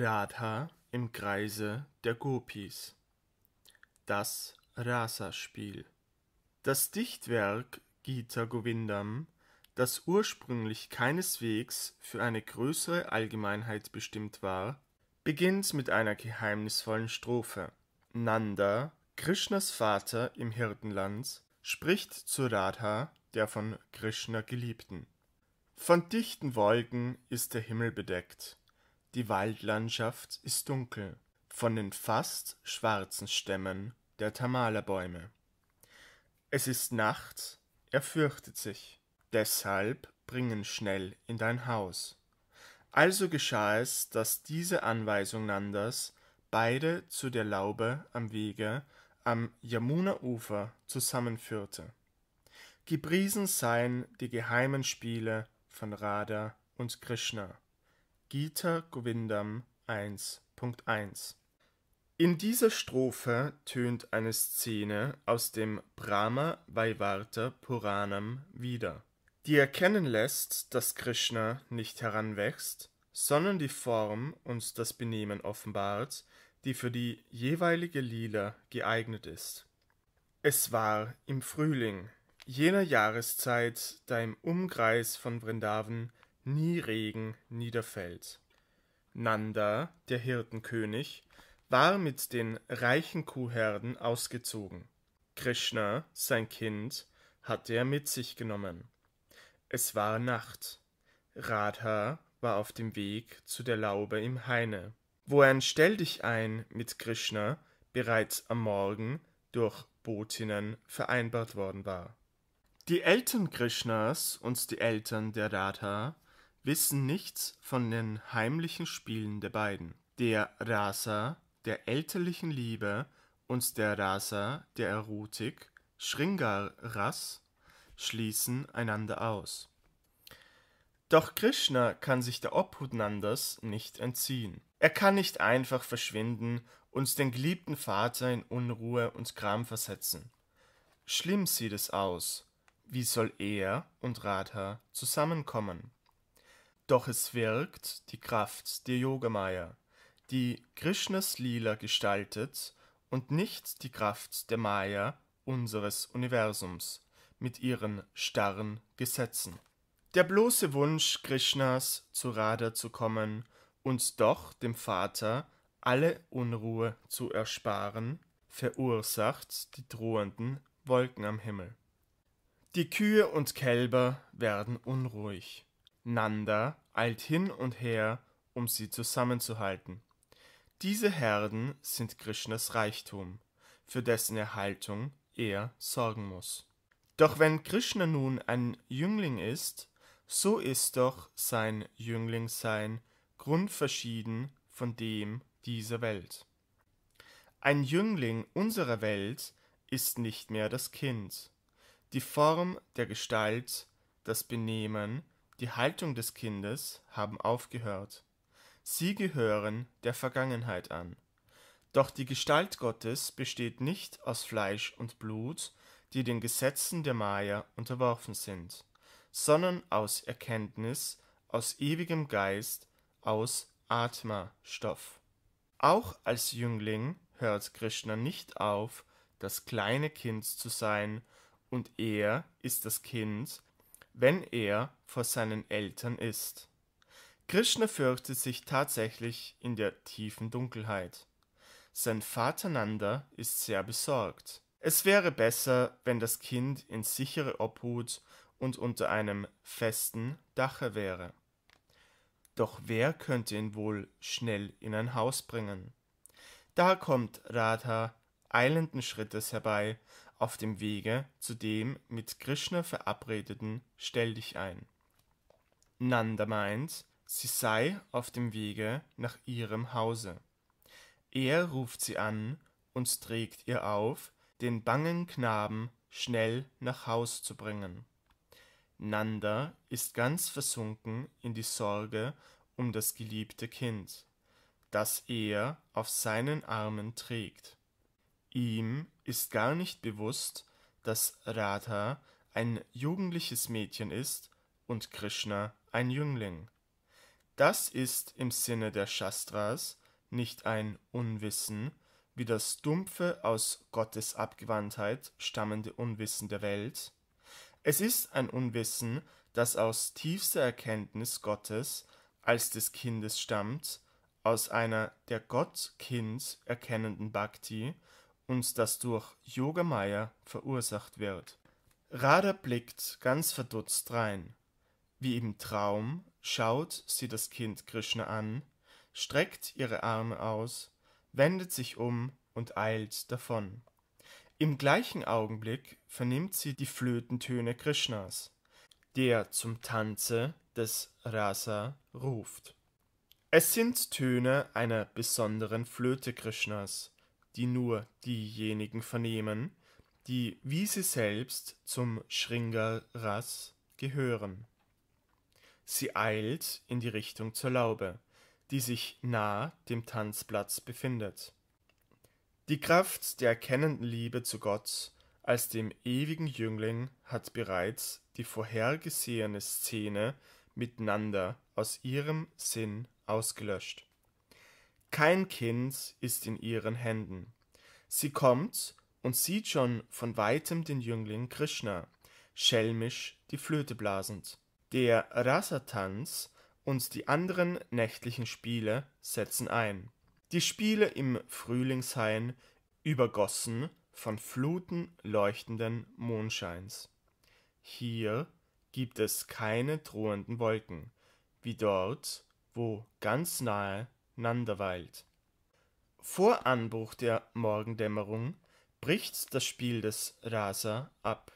Radha im Kreise der Gopis. Das Rasa-Spiel. Das Dichtwerk Gita Govindam, das ursprünglich keineswegs für eine größere Allgemeinheit bestimmt war, beginnt mit einer geheimnisvollen Strophe. Nanda, Krishnas Vater im Hirtenland, spricht zu Radha, der von Krishna Geliebten. Von dichten Wolken ist der Himmel bedeckt. Die Waldlandschaft ist dunkel von den fast schwarzen Stämmen der Tamala-Bäume. Es ist Nacht, er fürchtet sich. Deshalb bringen schnell in dein Haus. Also geschah es, dass diese Anweisung Nandas beide zu der Laube am Wege am Yamuna-Ufer zusammenführte. Gepriesen seien die geheimen Spiele von Radha und Krishna. Gita Govindam 1.1. In dieser Strophe tönt eine Szene aus dem Brahma Vaivarta Puranam wieder, die erkennen lässt, dass Krishna nicht heranwächst, sondern die Form und das Benehmen offenbart, die für die jeweilige Lila geeignet ist. Es war im Frühling, jener Jahreszeit, da im Umkreis von Vrindavan nie Regen niederfällt. Nanda, der Hirtenkönig, war mit den reichen Kuhherden ausgezogen. Krishna, sein Kind, hatte er mit sich genommen. Es war Nacht. Radha war auf dem Weg zu der Laube im Haine, wo er ein Stelldichein mit Krishna bereits am Morgen durch Botinnen vereinbart worden war. Die Eltern Krishnas und die Eltern der Radha wissen nichts von den heimlichen Spielen der beiden, der Rasa der elterlichen Liebe und der Rasa der Erotik, Shringaras, schließen einander aus. Doch Krishna kann sich der Obhut Nandas nicht entziehen. Er kann nicht einfach verschwinden und den geliebten Vater in Unruhe und Gram versetzen. Schlimm sieht es aus. Wie soll er und Radha zusammenkommen? Doch es wirkt die Kraft der Yogamaya, die Krishnas Lila gestaltet und nicht die Kraft der Maya unseres Universums mit ihren starren Gesetzen. Der bloße Wunsch Krishnas zu Radha zu kommen und doch dem Vater alle Unruhe zu ersparen, verursacht die drohenden Wolken am Himmel. Die Kühe und Kälber werden unruhig. Nanda eilt hin und her, um sie zusammenzuhalten. Diese Herden sind Krishnas Reichtum, für dessen Erhaltung er sorgen muss. Doch wenn Krishna nun ein Jüngling ist, so ist doch sein Jünglingsein grundverschieden von dem dieser Welt. Ein Jüngling unserer Welt ist nicht mehr das Kind. Die Form der Gestalt, das Benehmen die Haltung des Kindes haben aufgehört. Sie gehören der Vergangenheit an. Doch die Gestalt Gottes besteht nicht aus Fleisch und Blut, die den Gesetzen der Maya unterworfen sind, sondern aus Erkenntnis, aus ewigem Geist, aus Atma-Stoff. Auch als Jüngling hört Krishna nicht auf, das kleine Kind zu sein, und er ist das Kind, wenn er vor seinen Eltern ist. Krishna fürchtet sich tatsächlich in der tiefen Dunkelheit. Sein Vater Nanda ist sehr besorgt. Es wäre besser, wenn das Kind in sichere Obhut und unter einem festen Dache wäre. Doch wer könnte ihn wohl schnell in ein Haus bringen? Da kommt Radha eilenden Schrittes herbei auf dem Wege zu dem mit Krishna verabredeten Stell dich ein. Nanda meint, sie sei auf dem Wege nach ihrem Hause. Er ruft sie an und trägt ihr auf, den bangen Knaben schnell nach Haus zu bringen. Nanda ist ganz versunken in die Sorge um das geliebte Kind, das er auf seinen Armen trägt. Ihm ist gar nicht bewusst, dass Radha ein jugendliches Mädchen ist und Krishna ein Jüngling. Das ist im Sinne der Shastras nicht ein Unwissen, wie das dumpfe, aus Gottes Abgewandtheit stammende Unwissen der Welt. Es ist ein Unwissen, das aus tiefster Erkenntnis Gottes als des Kindes stammt, aus einer der Gott-Kind erkennenden Bhakti und das durch Yoga Maya verursacht wird. Radha blickt ganz verdutzt rein. Wie im Traum schaut sie das Kind Krishna an, streckt ihre Arme aus, wendet sich um und eilt davon. Im gleichen Augenblick vernimmt sie die Flötentöne Krishnas, der zum Tanze des Rasa ruft. Es sind Töne einer besonderen Flöte Krishnas, die nur diejenigen vernehmen, die wie sie selbst zum Shringaras gehören. Sie eilt in die Richtung zur Laube, die sich nah dem Tanzplatz befindet. Die Kraft der erkennenden Liebe zu Gott als dem ewigen Jüngling hat bereits die vorhergesehene Szene miteinander aus ihrem Sinn ausgelöscht. Kein Kind ist in ihren Händen. Sie kommt und sieht schon von weitem den Jüngling Krishna, schelmisch die Flöte blasend. Der Rasatanz und die anderen nächtlichen Spiele setzen ein. Die Spiele im Frühlingshain übergossen von Fluten leuchtenden Mondscheins. Hier gibt es keine drohenden Wolken, wie dort, wo ganz nahe Nanderwald. Vor Anbruch der Morgendämmerung bricht das Spiel des Rasa ab.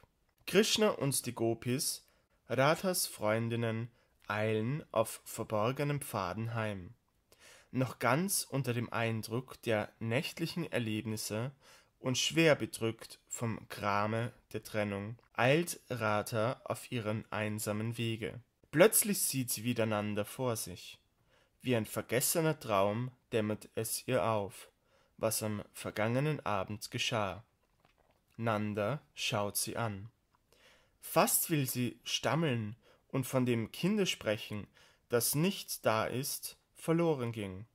Krishna und die Gopis, Radhas Freundinnen, eilen auf verborgenen Pfaden heim. Noch ganz unter dem Eindruck der nächtlichen Erlebnisse und schwer bedrückt vom Grame der Trennung, eilt Ratha auf ihren einsamen Wege. Plötzlich sieht sie wieder Nanda vor sich. Wie ein vergessener Traum dämmert es ihr auf, was am vergangenen Abend geschah. Nanda schaut sie an. Fast will sie stammeln und von dem Kinde sprechen, das nicht da ist, verloren ging.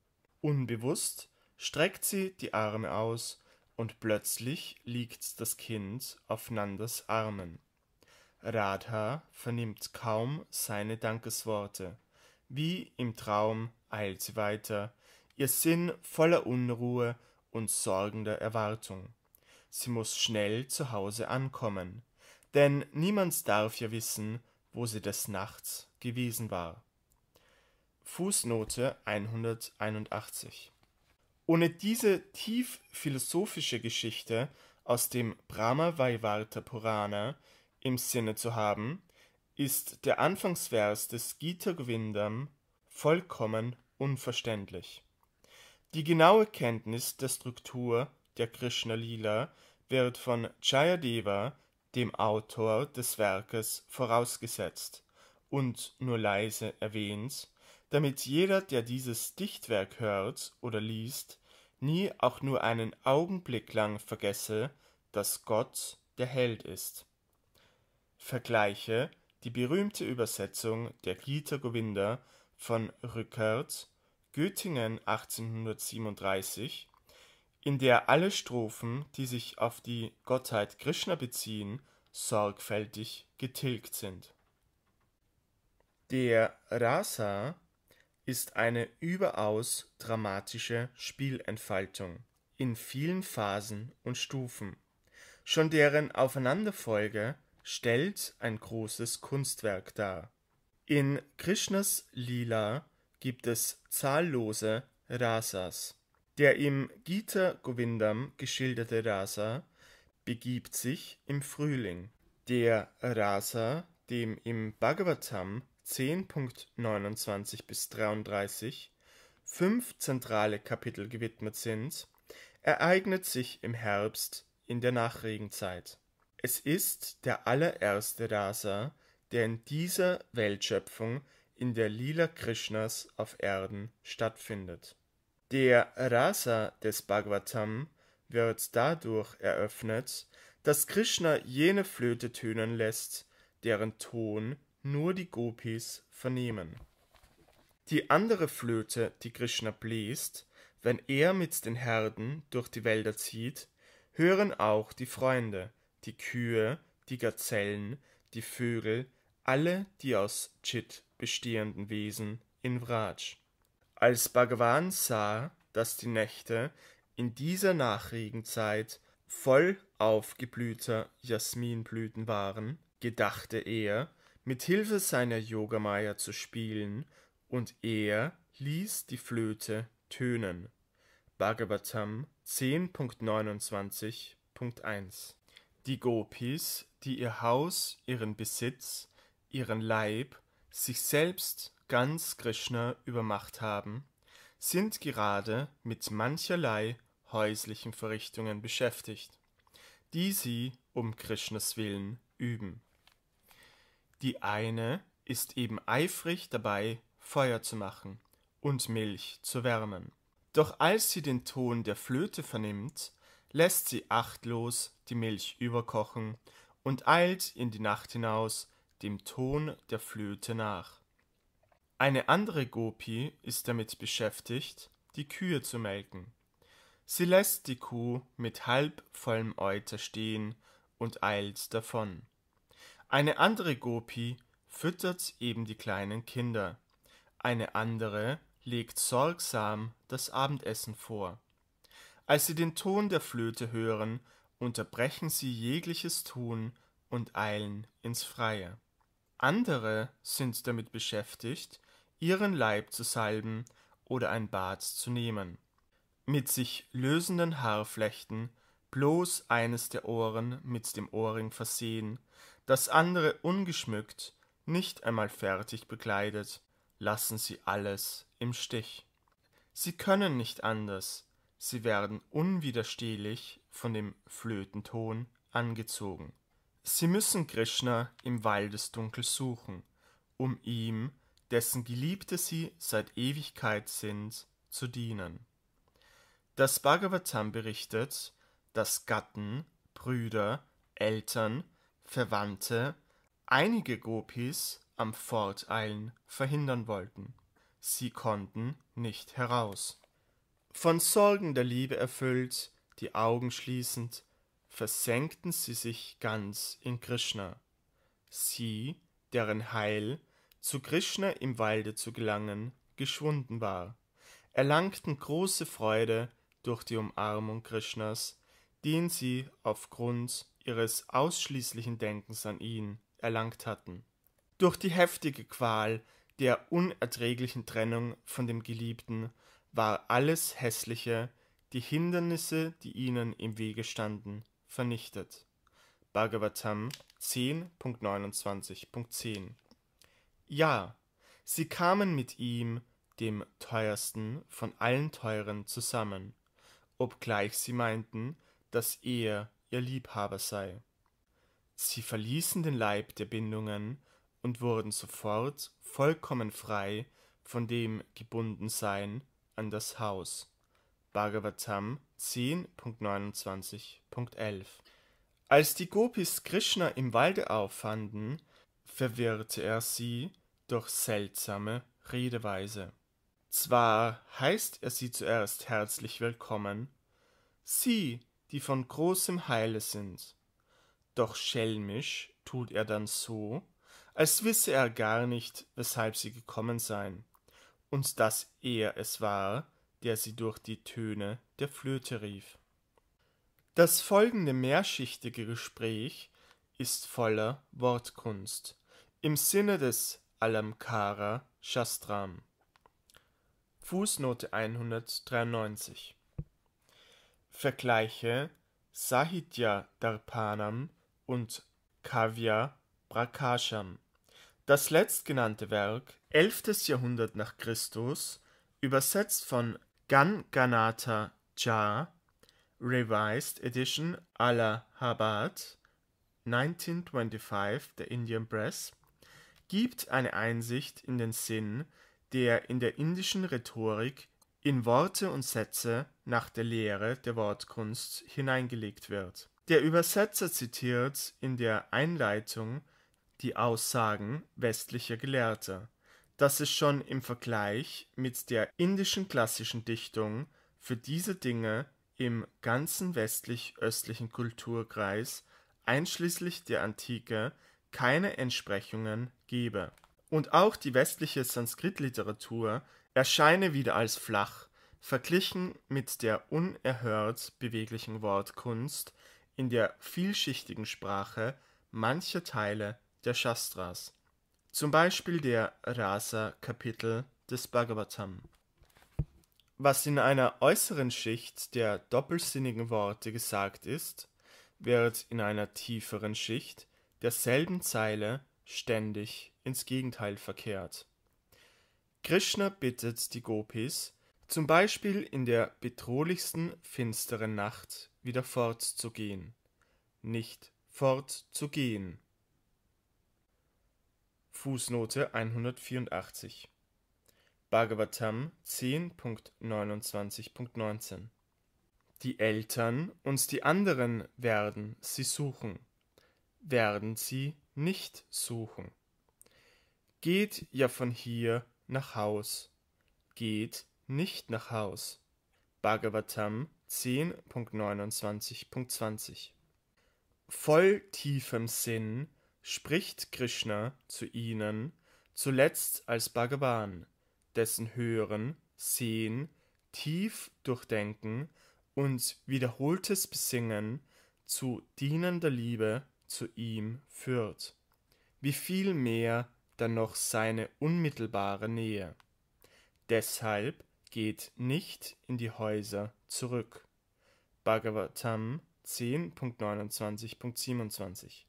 Unbewusst streckt sie die Arme aus, und plötzlich liegt das Kind auf Nandas Armen. Radha vernimmt kaum seine Dankesworte. Wie im Traum eilt sie weiter, ihr Sinn voller Unruhe und sorgender Erwartung. Sie muss schnell zu Hause ankommen, denn niemand darf ja wissen, wo sie des Nachts gewesen war. Fußnote 181 ohne diese tief philosophische Geschichte aus dem Brahma Vaivarta Purana im Sinne zu haben, ist der Anfangsvers des Gita Govindam vollkommen unverständlich. Die genaue Kenntnis der Struktur der Krishna-Lila wird von Jayadeva, dem Autor des Werkes, vorausgesetzt und nur leise erwähnt, damit jeder, der dieses Dichtwerk hört oder liest, nie auch nur einen Augenblick lang vergesse, dass Gott der Held ist. Vergleiche die berühmte Übersetzung der Gita Govinda von Rückert Göttingen 1837, in der alle Strophen, die sich auf die Gottheit Krishna beziehen, sorgfältig getilgt sind. Der Rasa ist eine überaus dramatische Spielentfaltung in vielen Phasen und Stufen. Schon deren Aufeinanderfolge stellt ein großes Kunstwerk dar. In Krishnas Lila gibt es zahllose Rasas. Der im Gita Govindam geschilderte Rasa begibt sich im Frühling. Der Rasa, dem im Bhagavatam 10.29 bis 33 fünf zentrale Kapitel gewidmet sind, ereignet sich im Herbst in der Nachregenzeit. Es ist der allererste Rasa, der in dieser Weltschöpfung in der Lila Krishnas auf Erden stattfindet. Der Rasa des Bhagavatam wird dadurch eröffnet, dass Krishna jene Flöte tönen lässt, deren Ton nur die Gopis vernehmen. Die andere Flöte, die Krishna bläst, wenn er mit den Herden durch die Wälder zieht, hören auch die Freunde, die Kühe, die Gazellen, die Vögel, alle, die aus Chit bestehenden Wesen in Vraj. Als Bhagavan sah, dass die Nächte in dieser Nachregenzeit voll aufgeblühter Jasminblüten waren, gedachte er, mit Hilfe seiner Yogamaya zu spielen, und er ließ die Flöte tönen. Bhagavatam 10.29.1 Die Gopis, die ihr Haus, ihren Besitz, ihren Leib sich selbst ganz Krishna übermacht haben, sind gerade mit mancherlei häuslichen Verrichtungen beschäftigt, die sie um Krishnas Willen üben. Die eine ist eben eifrig dabei, Feuer zu machen und Milch zu wärmen. Doch als sie den Ton der Flöte vernimmt, lässt sie achtlos die Milch überkochen und eilt in die Nacht hinaus, dem Ton der Flöte nach. Eine andere Gopi ist damit beschäftigt, die Kühe zu melken. Sie lässt die Kuh mit halb vollem Euter stehen und eilt davon. Eine andere Gopi füttert eben die kleinen Kinder. Eine andere legt sorgsam das Abendessen vor. Als sie den Ton der Flöte hören, unterbrechen sie jegliches Tun und eilen ins Freie. Andere sind damit beschäftigt, ihren Leib zu salben oder ein Bad zu nehmen. Mit sich lösenden Haarflechten bloß eines der Ohren mit dem Ohrring versehen, das andere ungeschmückt, nicht einmal fertig bekleidet, lassen sie alles im Stich. Sie können nicht anders, sie werden unwiderstehlich von dem Flötenton angezogen. Sie müssen Krishna im Waldesdunkel suchen, um ihm, dessen Geliebte sie seit Ewigkeit sind, zu dienen. Das Bhagavatam berichtet, dass Gatten, Brüder, Eltern, Verwandte einige Gopis am Forteilen verhindern wollten. Sie konnten nicht heraus. Von Sorgen der Liebe erfüllt, die Augen schließend, versenkten sie sich ganz in Krishna. Sie, deren Heil, zu Krishna im Walde zu gelangen, geschwunden war, erlangten große Freude durch die Umarmung Krishnas, den sie aufgrund ihres ausschließlichen Denkens an ihn erlangt hatten. Durch die heftige Qual der unerträglichen Trennung von dem Geliebten war alles Hässliche, die Hindernisse, die ihnen im Wege standen, vernichtet. Bhagavatam 10.29.10 Ja, sie kamen mit ihm, dem teuersten von allen Teuren, zusammen, obgleich sie meinten, dass er ihr Liebhaber sei. Sie verließen den Leib der Bindungen und wurden sofort vollkommen frei von dem Gebundensein an das Haus. Bhagavatam 10.29.11 Als die Gopis Krishna im Walde auffanden, verwirrte er sie durch seltsame Redeweise. Zwar heißt er sie zuerst herzlich willkommen, sie, die von großem Heile sind, doch schelmisch tut er dann so, als wisse er gar nicht, weshalb sie gekommen seien, und dass er es war, der sie durch die Töne der Flöte rief. Das folgende mehrschichtige Gespräch ist voller Wortkunst im Sinne des Alamkara Shastram. Fußnote 193 Vergleiche Sahitya Darpanam und Kavya Prakasham. Das letztgenannte Werk, 11. Jahrhundert nach Christus, übersetzt von Ganganata Jha, Revised Edition Allahabad, 1925 der Indian Press, gibt eine Einsicht in den Sinn, der in der indischen Rhetorik in Worte und Sätze nach der Lehre der Wortkunst hineingelegt wird. Der Übersetzer zitiert in der Einleitung die Aussagen westlicher Gelehrter dass es schon im Vergleich mit der indischen klassischen Dichtung für diese Dinge im ganzen westlich-östlichen Kulturkreis einschließlich der Antike keine Entsprechungen gebe. Und auch die westliche Sanskrit-Literatur erscheine wieder als flach, verglichen mit der unerhört beweglichen Wortkunst in der vielschichtigen Sprache mancher Teile der Shastras. Zum Beispiel der Rasa-Kapitel des Bhagavatam. Was in einer äußeren Schicht der doppelsinnigen Worte gesagt ist, wird in einer tieferen Schicht derselben Zeile ständig ins Gegenteil verkehrt. Krishna bittet die Gopis, zum Beispiel in der bedrohlichsten finsteren Nacht wieder fortzugehen, nicht fortzugehen, Fußnote 184 (Bhagavatam 10.29.19) Die Eltern und die anderen werden sie suchen, werden sie nicht suchen. Geht ja von hier nach Haus, geht nicht nach Haus. Bhagavatam 10.29.20 Voll tiefem Sinn spricht Krishna zu ihnen zuletzt als Bhagavan, dessen Hören, Sehen, tief durchdenken und wiederholtes Besingen zu dienender Liebe zu ihm führt. Wie viel mehr dann noch seine unmittelbare Nähe. Deshalb geht nicht in die Häuser zurück. Bhagavatam 10.29.27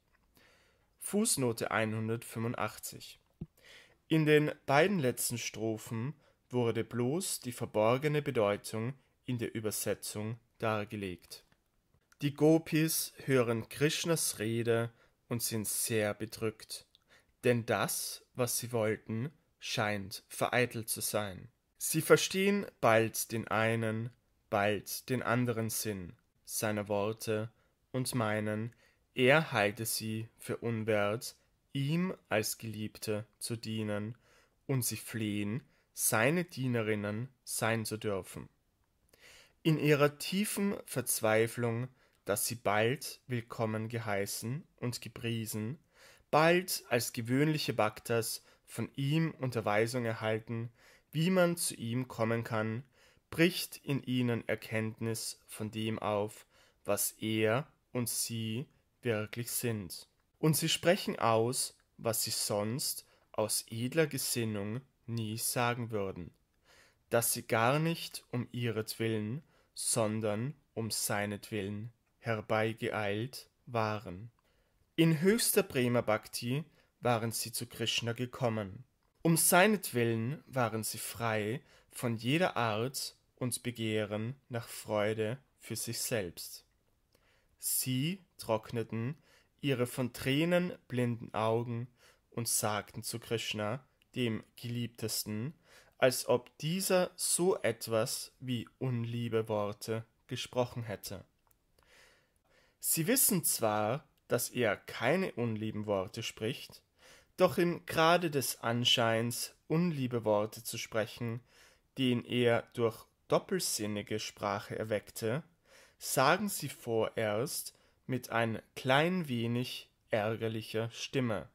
Fußnote 185. In den beiden letzten Strophen wurde bloß die verborgene Bedeutung in der Übersetzung dargelegt. Die Gopis hören Krishnas Rede und sind sehr bedrückt, denn das, was sie wollten, scheint vereitelt zu sein. Sie verstehen bald den einen, bald den anderen Sinn seiner Worte und meinen, er halte sie für unwert, ihm als Geliebte zu dienen, und sie flehen, seine Dienerinnen sein zu dürfen. In ihrer tiefen Verzweiflung, dass sie bald willkommen geheißen und gepriesen, bald als gewöhnliche Baktas von ihm Unterweisung erhalten, wie man zu ihm kommen kann, bricht in ihnen Erkenntnis von dem auf, was er und sie wirklich sind. Und sie sprechen aus, was sie sonst aus edler Gesinnung nie sagen würden, dass sie gar nicht um ihretwillen, sondern um seinetwillen herbeigeeilt waren. In höchster Bremer Bhakti waren sie zu Krishna gekommen. Um seinetwillen waren sie frei von jeder Art und Begehren nach Freude für sich selbst. Sie trockneten ihre von Tränen blinden Augen und sagten zu Krishna, dem Geliebtesten, als ob dieser so etwas wie unliebe Worte gesprochen hätte. Sie wissen zwar, dass er keine unlieben Worte spricht, doch im Grade des Anscheins unliebe Worte zu sprechen, den er durch doppelsinnige Sprache erweckte, sagen sie vorerst, mit ein klein wenig ärgerlicher Stimme.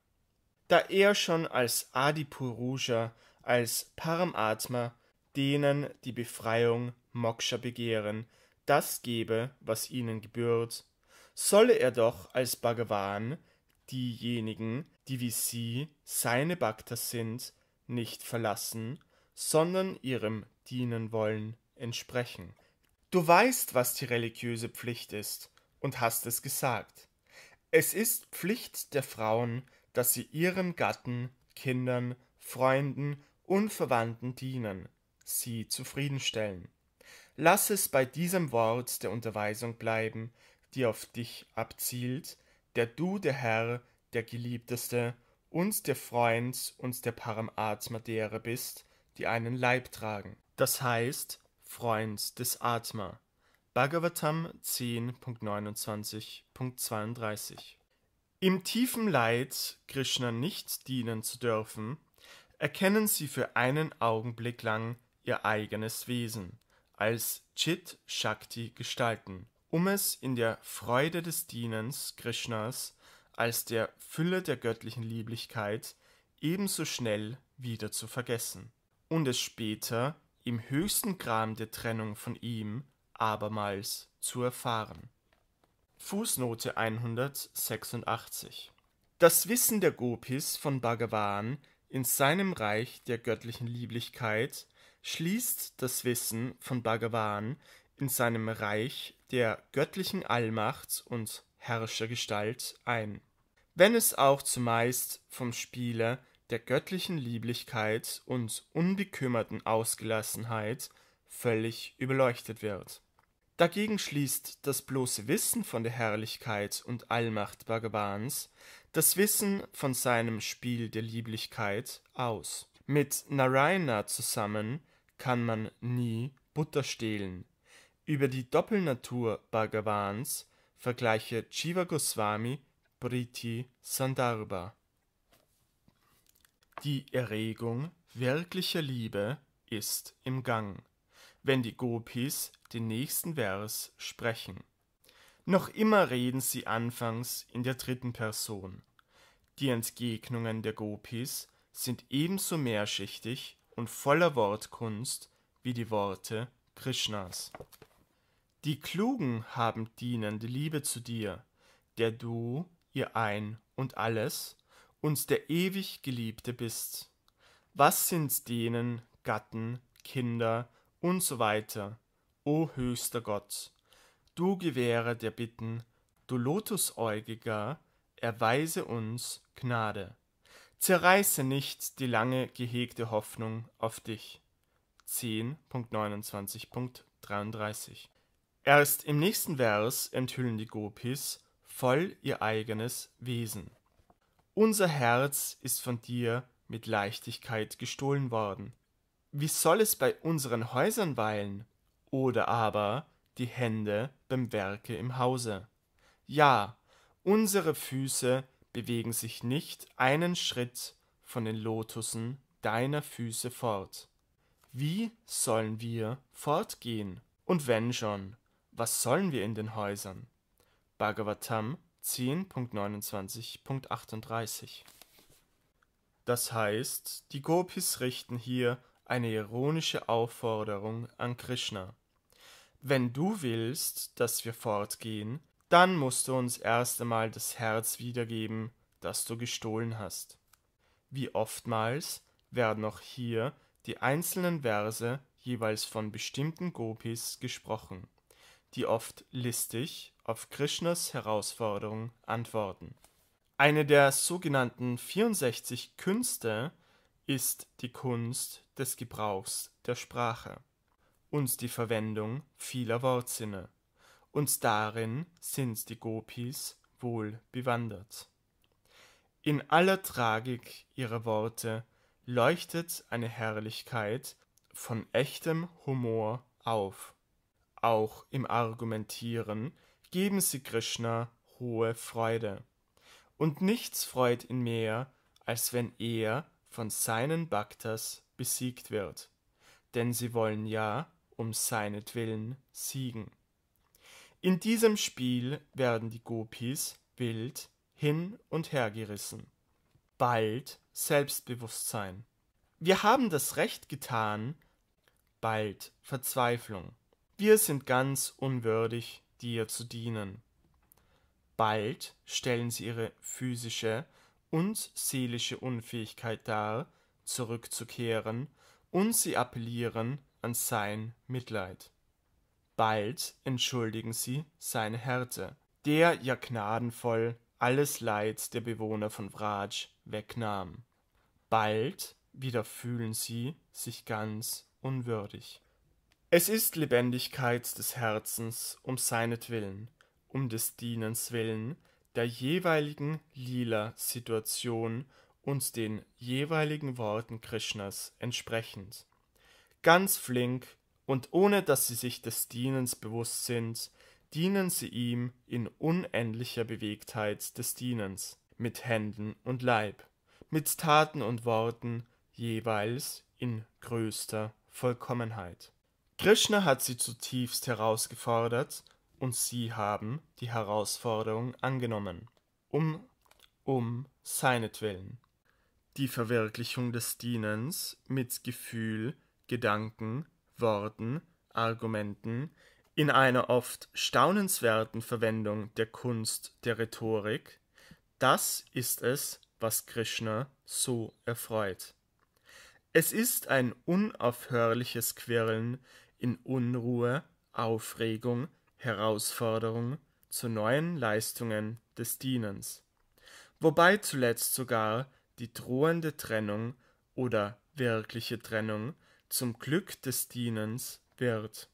Da er schon als Adipurusha, als Paramatma, denen die Befreiung Moksha begehren, das gebe, was ihnen gebührt, solle er doch als Bhagavan diejenigen, die wie sie seine Bhaktas sind, nicht verlassen, sondern ihrem Dienen wollen entsprechen. Du weißt, was die religiöse Pflicht ist, und hast es gesagt. Es ist Pflicht der Frauen, dass sie ihrem Gatten, Kindern, Freunden und Verwandten dienen, sie zufriedenstellen. Lass es bei diesem Wort der Unterweisung bleiben, die auf dich abzielt, der du der Herr, der Geliebteste und der Freund und der Paramatma derer bist, die einen Leib tragen. Das heißt, Freund des Atma. Bhagavatam 10.29.32 Im tiefen Leid, Krishna nicht dienen zu dürfen, erkennen sie für einen Augenblick lang ihr eigenes Wesen als Chit Shakti gestalten, um es in der Freude des Dienens Krishnas als der Fülle der göttlichen Lieblichkeit ebenso schnell wieder zu vergessen und es später im höchsten Gram der Trennung von ihm abermals zu erfahren. Fußnote 186 Das Wissen der Gopis von Bhagavan in seinem Reich der göttlichen Lieblichkeit schließt das Wissen von Bhagavan in seinem Reich der göttlichen Allmacht und Herrschergestalt ein. Wenn es auch zumeist vom Spiele der göttlichen Lieblichkeit und unbekümmerten Ausgelassenheit völlig überleuchtet wird. Dagegen schließt das bloße Wissen von der Herrlichkeit und Allmacht Bhagavans das Wissen von seinem Spiel der Lieblichkeit aus. Mit Narayana zusammen kann man nie Butter stehlen. Über die Doppelnatur Bhagavans vergleiche Jiva Goswami Priti Sandarbha. Die Erregung wirklicher Liebe ist im Gang wenn die Gopis den nächsten Vers sprechen. Noch immer reden sie anfangs in der dritten Person. Die Entgegnungen der Gopis sind ebenso mehrschichtig und voller Wortkunst wie die Worte Krishnas. Die Klugen haben dienende Liebe zu dir, der du ihr Ein und alles und der ewig Geliebte bist. Was sind denen Gatten, Kinder, und so weiter. O höchster Gott, du gewähre der Bitten, du Lotusäugiger, erweise uns Gnade. Zerreiße nicht die lange gehegte Hoffnung auf dich. 10.29.33 Erst im nächsten Vers enthüllen die Gopis voll ihr eigenes Wesen. Unser Herz ist von dir mit Leichtigkeit gestohlen worden wie soll es bei unseren Häusern weilen? Oder aber die Hände beim Werke im Hause. Ja, unsere Füße bewegen sich nicht einen Schritt von den Lotussen deiner Füße fort. Wie sollen wir fortgehen? Und wenn schon, was sollen wir in den Häusern? Bhagavatam 10.29.38 Das heißt, die Gopis richten hier eine ironische Aufforderung an Krishna. Wenn du willst, dass wir fortgehen, dann musst du uns erst einmal das Herz wiedergeben, das du gestohlen hast. Wie oftmals werden auch hier die einzelnen Verse jeweils von bestimmten Gopis gesprochen, die oft listig auf Krishnas Herausforderung antworten. Eine der sogenannten 64 Künste ist die Kunst des Gebrauchs der Sprache und die Verwendung vieler Wortsinne, und darin sind die Gopis wohl bewandert. In aller Tragik ihrer Worte leuchtet eine Herrlichkeit von echtem Humor auf. Auch im Argumentieren geben sie Krishna hohe Freude. Und nichts freut ihn mehr, als wenn er von seinen Bhaktas besiegt wird, denn sie wollen ja um seinetwillen siegen. In diesem Spiel werden die Gopis wild hin und her gerissen. Bald Selbstbewusstsein. Wir haben das Recht getan, bald Verzweiflung. Wir sind ganz unwürdig, dir zu dienen. Bald stellen sie ihre physische und seelische Unfähigkeit dar, zurückzukehren, und sie appellieren an sein Mitleid. Bald entschuldigen sie seine Härte, der ja gnadenvoll alles Leid der Bewohner von Vraj wegnahm. Bald wieder fühlen sie sich ganz unwürdig. Es ist Lebendigkeit des Herzens um seinetwillen, um des Dienens willen, der jeweiligen Lila-Situation und den jeweiligen Worten Krishnas entsprechend. Ganz flink und ohne dass sie sich des Dienens bewusst sind, dienen sie ihm in unendlicher Bewegtheit des Dienens, mit Händen und Leib, mit Taten und Worten, jeweils in größter Vollkommenheit. Krishna hat sie zutiefst herausgefordert und sie haben die Herausforderung angenommen, um, um seinetwillen. Die Verwirklichung des Dienens mit Gefühl, Gedanken, Worten, Argumenten, in einer oft staunenswerten Verwendung der Kunst der Rhetorik, das ist es, was Krishna so erfreut. Es ist ein unaufhörliches Quirlen in Unruhe, Aufregung, Herausforderung zu neuen Leistungen des Dienens, wobei zuletzt sogar die drohende Trennung oder wirkliche Trennung zum Glück des Dienens wird.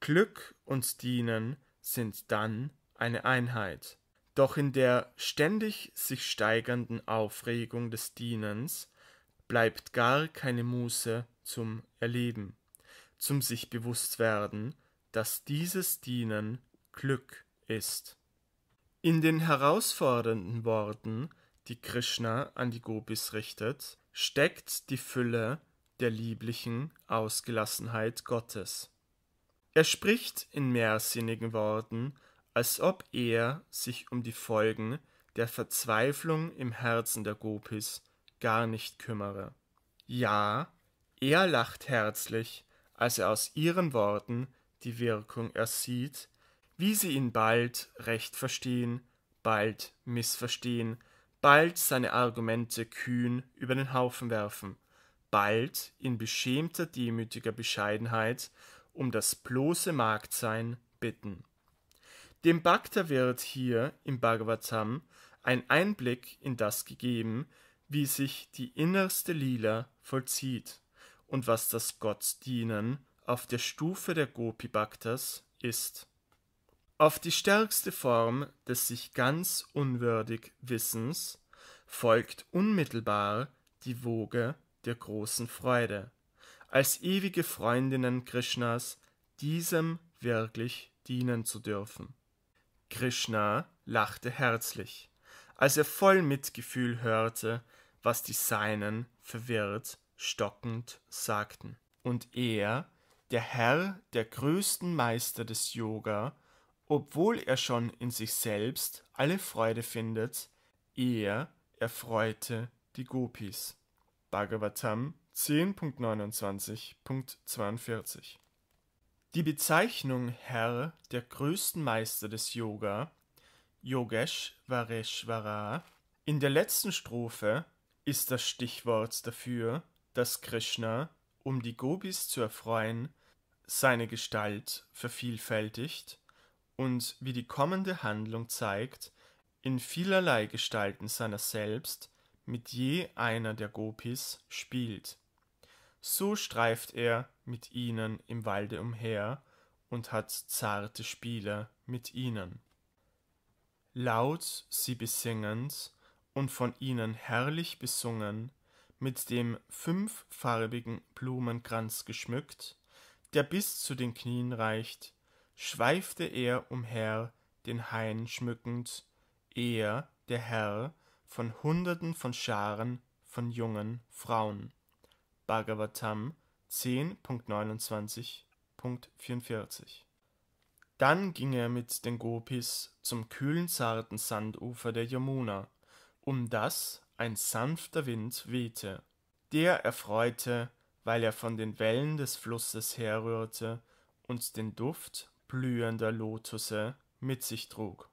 Glück und Dienen sind dann eine Einheit. Doch in der ständig sich steigernden Aufregung des Dienens bleibt gar keine Muße zum Erleben, zum sich bewusst werden dass dieses Dienen Glück ist. In den herausfordernden Worten, die Krishna an die Gopis richtet, steckt die Fülle der lieblichen Ausgelassenheit Gottes. Er spricht in mehrsinnigen Worten, als ob er sich um die Folgen der Verzweiflung im Herzen der Gopis gar nicht kümmere. Ja, er lacht herzlich, als er aus ihren Worten die Wirkung ersieht, wie sie ihn bald recht verstehen, bald missverstehen, bald seine Argumente kühn über den Haufen werfen, bald in beschämter demütiger Bescheidenheit um das bloße Marktsein bitten. Dem Bhakta wird hier im Bhagavatam ein Einblick in das gegeben, wie sich die innerste Lila vollzieht und was das Gottdienen auf der Stufe der Gopibhaktas ist. Auf die stärkste Form des sich ganz unwürdig Wissens folgt unmittelbar die Woge der großen Freude, als ewige Freundinnen Krishnas diesem wirklich dienen zu dürfen. Krishna lachte herzlich, als er voll Mitgefühl hörte, was die Seinen verwirrt, stockend sagten. Und er der Herr der größten Meister des Yoga, obwohl er schon in sich selbst alle Freude findet, er erfreute die Gopis. Bhagavatam 10.29.42 Die Bezeichnung Herr der größten Meister des Yoga, Yogesh Vareshvara, in der letzten Strophe ist das Stichwort dafür, dass Krishna, um die Gopis zu erfreuen, seine Gestalt vervielfältigt und, wie die kommende Handlung zeigt, in vielerlei Gestalten seiner selbst mit je einer der Gopis spielt. So streift er mit ihnen im Walde umher und hat zarte Spiele mit ihnen. Laut sie besingend und von ihnen herrlich besungen, mit dem fünffarbigen Blumenkranz geschmückt, der bis zu den Knien reicht, schweifte er umher, den Hain schmückend, er, der Herr, von Hunderten von Scharen von jungen Frauen. Bhagavatam 10.29.44 Dann ging er mit den Gopis zum kühlen, zarten Sandufer der Yamuna, um das ein sanfter Wind wehte. Der erfreute weil er von den Wellen des Flusses herrührte und den Duft blühender Lotusse mit sich trug.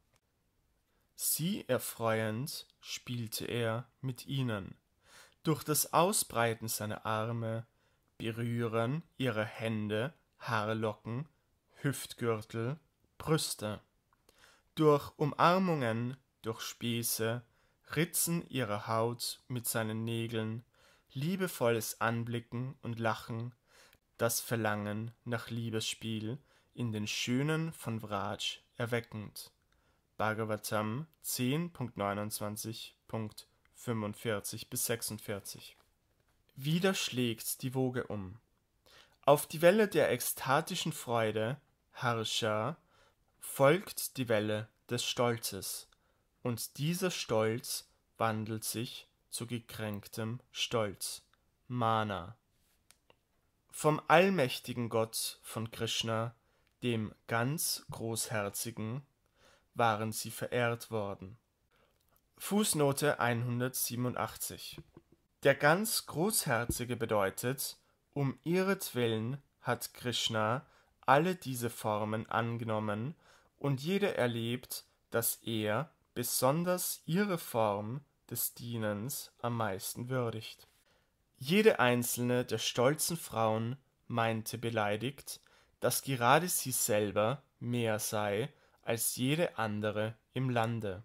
Sie erfreuend spielte er mit ihnen. Durch das Ausbreiten seiner Arme, Berühren ihrer Hände, Haarlocken, Hüftgürtel, Brüste. Durch Umarmungen, durch Späße, Ritzen ihrer Haut mit seinen Nägeln, liebevolles Anblicken und Lachen, das Verlangen nach Liebesspiel in den Schönen von Vraj erweckend. Bhagavatam 10.29.45 bis 46 Wieder schlägt die Woge um. Auf die Welle der ekstatischen Freude, Harsha, folgt die Welle des Stolzes, und dieser Stolz wandelt sich zu gekränktem Stolz. Mana. Vom allmächtigen Gott von Krishna, dem ganz Großherzigen, waren sie verehrt worden. Fußnote 187 Der ganz Großherzige bedeutet, um ihretwillen hat Krishna alle diese Formen angenommen und jeder erlebt, dass er besonders ihre Form des Dienens am meisten würdigt. Jede einzelne der stolzen Frauen meinte beleidigt, dass gerade sie selber mehr sei als jede andere im Lande.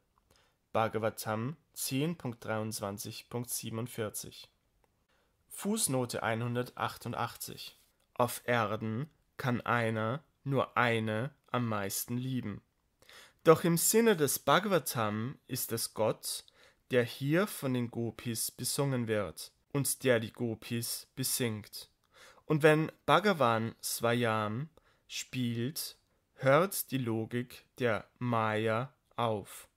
Bhagavatam 10.23.47 Fußnote 188 Auf Erden kann einer nur eine am meisten lieben. Doch im Sinne des Bhagavatam ist es Gott, der hier von den Gopis besungen wird und der die Gopis besingt. Und wenn Bhagavan Swayam spielt, hört die Logik der Maya auf.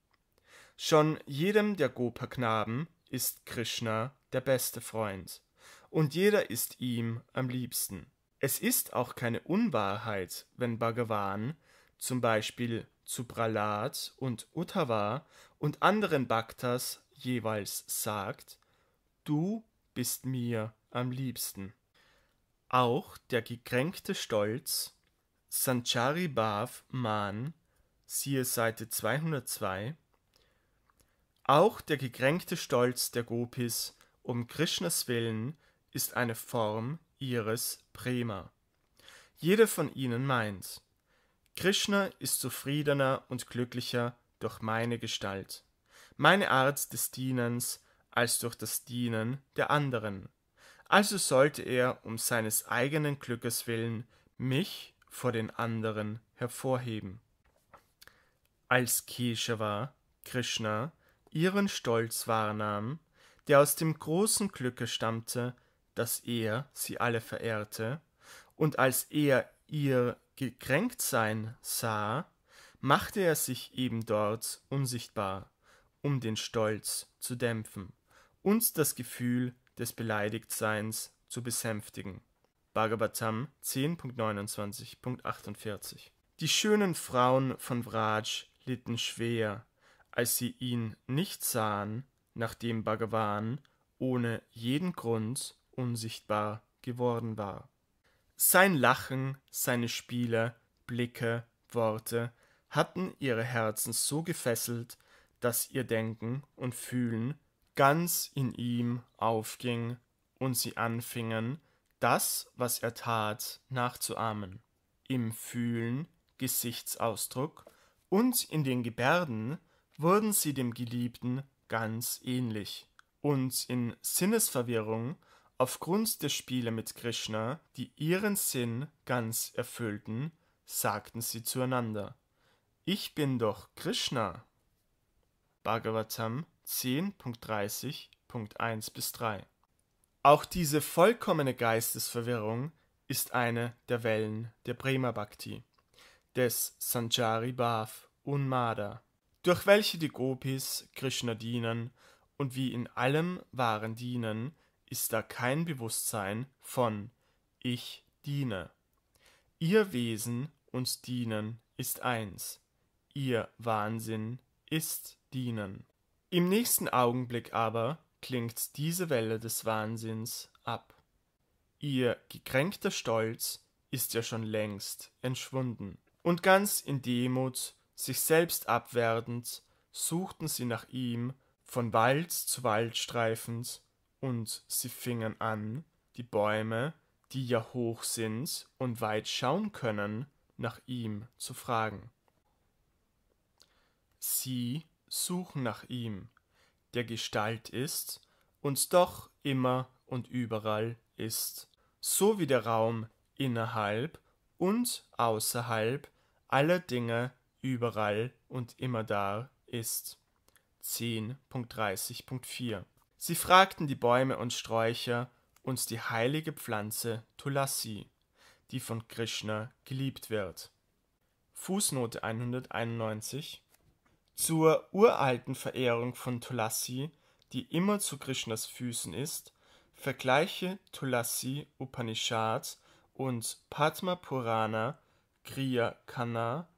Schon jedem der Gopaknaben ist Krishna der beste Freund und jeder ist ihm am liebsten. Es ist auch keine Unwahrheit, wenn Bhagavan zum Beispiel zu Pralat und Uttava und anderen Bhaktas jeweils sagt, du bist mir am liebsten. Auch der gekränkte Stolz, Sanchari Bhav Man, siehe Seite 202, auch der gekränkte Stolz der Gopis um Krishnas Willen ist eine Form ihres Prema. Jede von ihnen meint, Krishna ist zufriedener und glücklicher durch meine Gestalt, meine Art des Dienens, als durch das Dienen der anderen. Also sollte er um seines eigenen Glückes willen mich vor den anderen hervorheben. Als Keshava, Krishna, ihren Stolz wahrnahm, der aus dem großen Glücke stammte, dass er sie alle verehrte, und als er ihr gekränkt sein sah, machte er sich eben dort unsichtbar, um den Stolz zu dämpfen und das Gefühl des Beleidigtseins zu besänftigen. Bhagavatam 10.29.48 Die schönen Frauen von Vraj litten schwer, als sie ihn nicht sahen, nachdem Bhagavan ohne jeden Grund unsichtbar geworden war. Sein Lachen, seine Spiele, Blicke, Worte hatten ihre Herzen so gefesselt, dass ihr Denken und Fühlen ganz in ihm aufging und sie anfingen, das, was er tat, nachzuahmen. Im Fühlen, Gesichtsausdruck und in den Gebärden wurden sie dem Geliebten ganz ähnlich. Und in Sinnesverwirrung Aufgrund der Spiele mit Krishna, die ihren Sinn ganz erfüllten, sagten sie zueinander: Ich bin doch Krishna! Bhagavatam 10.30.1 3 Auch diese vollkommene Geistesverwirrung ist eine der Wellen der Prema Bhakti, des Sanjari Bhav Unmada, durch welche die Gopis Krishna dienen und wie in allem wahren Dienen ist da kein Bewusstsein von Ich diene. Ihr Wesen und Dienen ist eins. Ihr Wahnsinn ist Dienen. Im nächsten Augenblick aber klingt diese Welle des Wahnsinns ab. Ihr gekränkter Stolz ist ja schon längst entschwunden. Und ganz in Demut, sich selbst abwertend, suchten sie nach ihm, von Wald zu Wald streifend und sie fingen an, die Bäume, die ja hoch sind und weit schauen können, nach ihm zu fragen. Sie suchen nach ihm, der Gestalt ist und doch immer und überall ist, so wie der Raum innerhalb und außerhalb aller Dinge überall und immer da ist. 10.30.4 Sie fragten die Bäume und Sträucher, und die heilige Pflanze Tulasi, die von Krishna geliebt wird. Fußnote 191 Zur uralten Verehrung von Tulasi, die immer zu Krishnas Füßen ist, vergleiche Tulasi Upanishad und Padma Purana Kriya Kana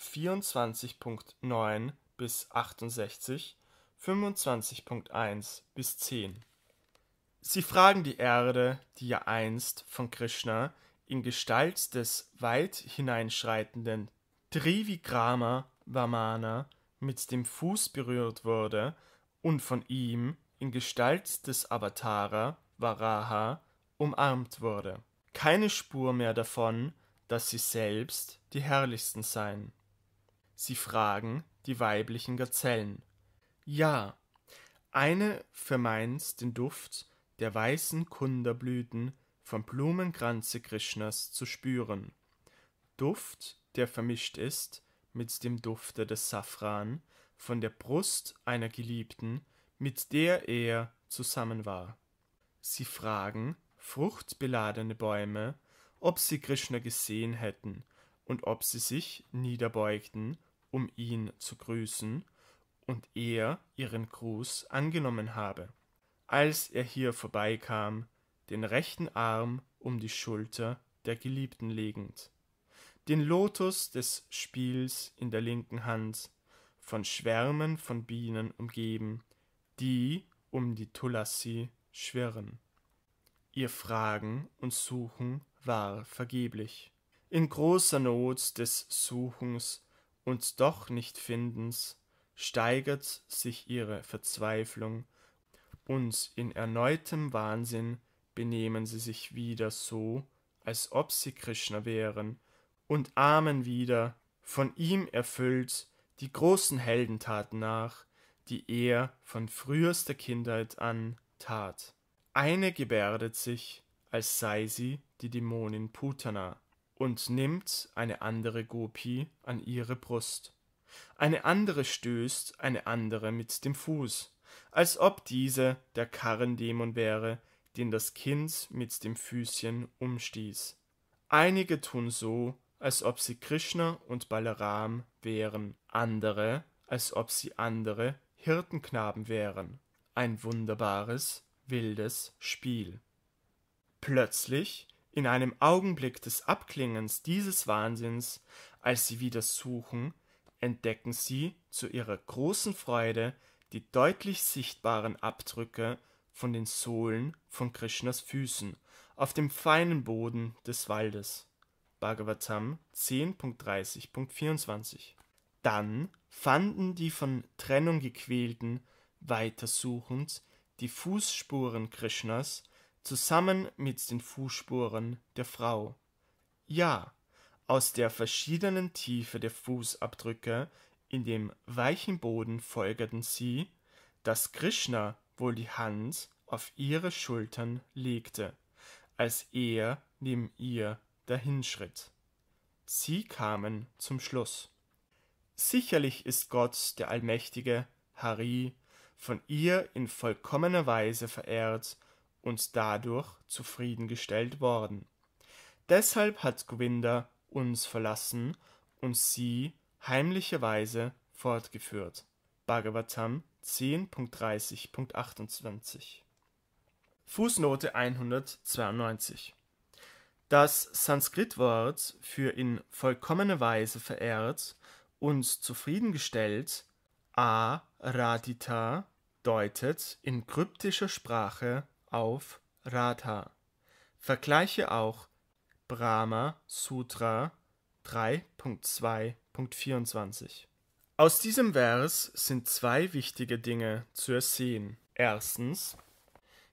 24.9 bis 68 25.1 bis 10. Sie fragen die Erde, die ja einst von Krishna in Gestalt des weit hineinschreitenden Trivikrama Vamana mit dem Fuß berührt wurde und von ihm in Gestalt des Avatara Varaha umarmt wurde. Keine Spur mehr davon, dass sie selbst die herrlichsten seien. Sie fragen die weiblichen Gazellen, ja, eine vermeint den Duft der weißen Kunderblüten vom Blumenkranze Krishnas zu spüren. Duft, der vermischt ist mit dem Dufte des Safran von der Brust einer Geliebten, mit der er zusammen war. Sie fragen fruchtbeladene Bäume, ob sie Krishna gesehen hätten und ob sie sich niederbeugten, um ihn zu grüßen und er ihren Gruß angenommen habe. Als er hier vorbeikam, den rechten Arm um die Schulter der Geliebten legend, den Lotus des Spiels in der linken Hand, von Schwärmen von Bienen umgeben, die um die Tulasi schwirren. Ihr Fragen und Suchen war vergeblich. In großer Not des Suchens und doch nicht Findens steigert sich ihre Verzweiflung, und in erneutem Wahnsinn benehmen sie sich wieder so, als ob sie Krishna wären, und ahmen wieder, von ihm erfüllt, die großen Heldentaten nach, die er von frühester Kindheit an tat. Eine gebärdet sich, als sei sie die Dämonin Putana, und nimmt eine andere Gopi an ihre Brust eine andere stößt eine andere mit dem Fuß, als ob diese der Karrendämon wäre, den das Kind mit dem Füßchen umstieß. Einige tun so, als ob sie Krishna und Balaram wären, andere, als ob sie andere Hirtenknaben wären. Ein wunderbares, wildes Spiel. Plötzlich, in einem Augenblick des Abklingens dieses Wahnsinns, als sie wieder suchen, entdecken sie zu ihrer großen Freude die deutlich sichtbaren Abdrücke von den Sohlen von Krishnas Füßen auf dem feinen Boden des Waldes (Bhagavatam 10.30.24). Dann fanden die von Trennung Gequälten weiter suchend die Fußspuren Krishnas zusammen mit den Fußspuren der Frau. Ja aus der verschiedenen Tiefe der Fußabdrücke in dem weichen Boden folgerten sie, dass Krishna wohl die Hand auf ihre Schultern legte, als er neben ihr dahinschritt. Sie kamen zum Schluss. Sicherlich ist Gott, der Allmächtige, Hari, von ihr in vollkommener Weise verehrt und dadurch zufriedengestellt worden. Deshalb hat Govinda uns verlassen und sie heimlicherweise fortgeführt (Bhagavatam 10.30.28). Fußnote 192: Das Sanskritwort für in vollkommener Weise verehrt und zufriedengestellt a Āradhita deutet in kryptischer Sprache auf Radha. Vergleiche auch Brahma Sutra 3.2.24. Aus diesem Vers sind zwei wichtige Dinge zu ersehen. Erstens,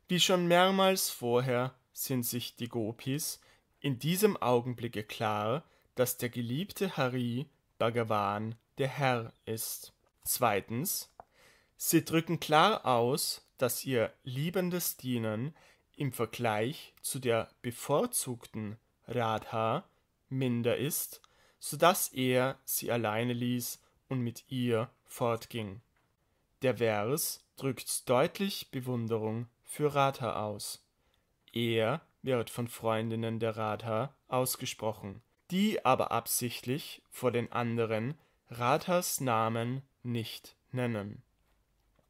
wie schon mehrmals vorher sind sich die Gopis in diesem Augenblicke klar, dass der geliebte Hari Bhagavan der Herr ist. Zweitens, sie drücken klar aus, dass ihr liebendes Dienen im Vergleich zu der bevorzugten Radha minder ist, so dass er sie alleine ließ und mit ihr fortging. Der Vers drückt deutlich Bewunderung für Radha aus. Er wird von Freundinnen der Radha ausgesprochen, die aber absichtlich vor den anderen Radhas Namen nicht nennen.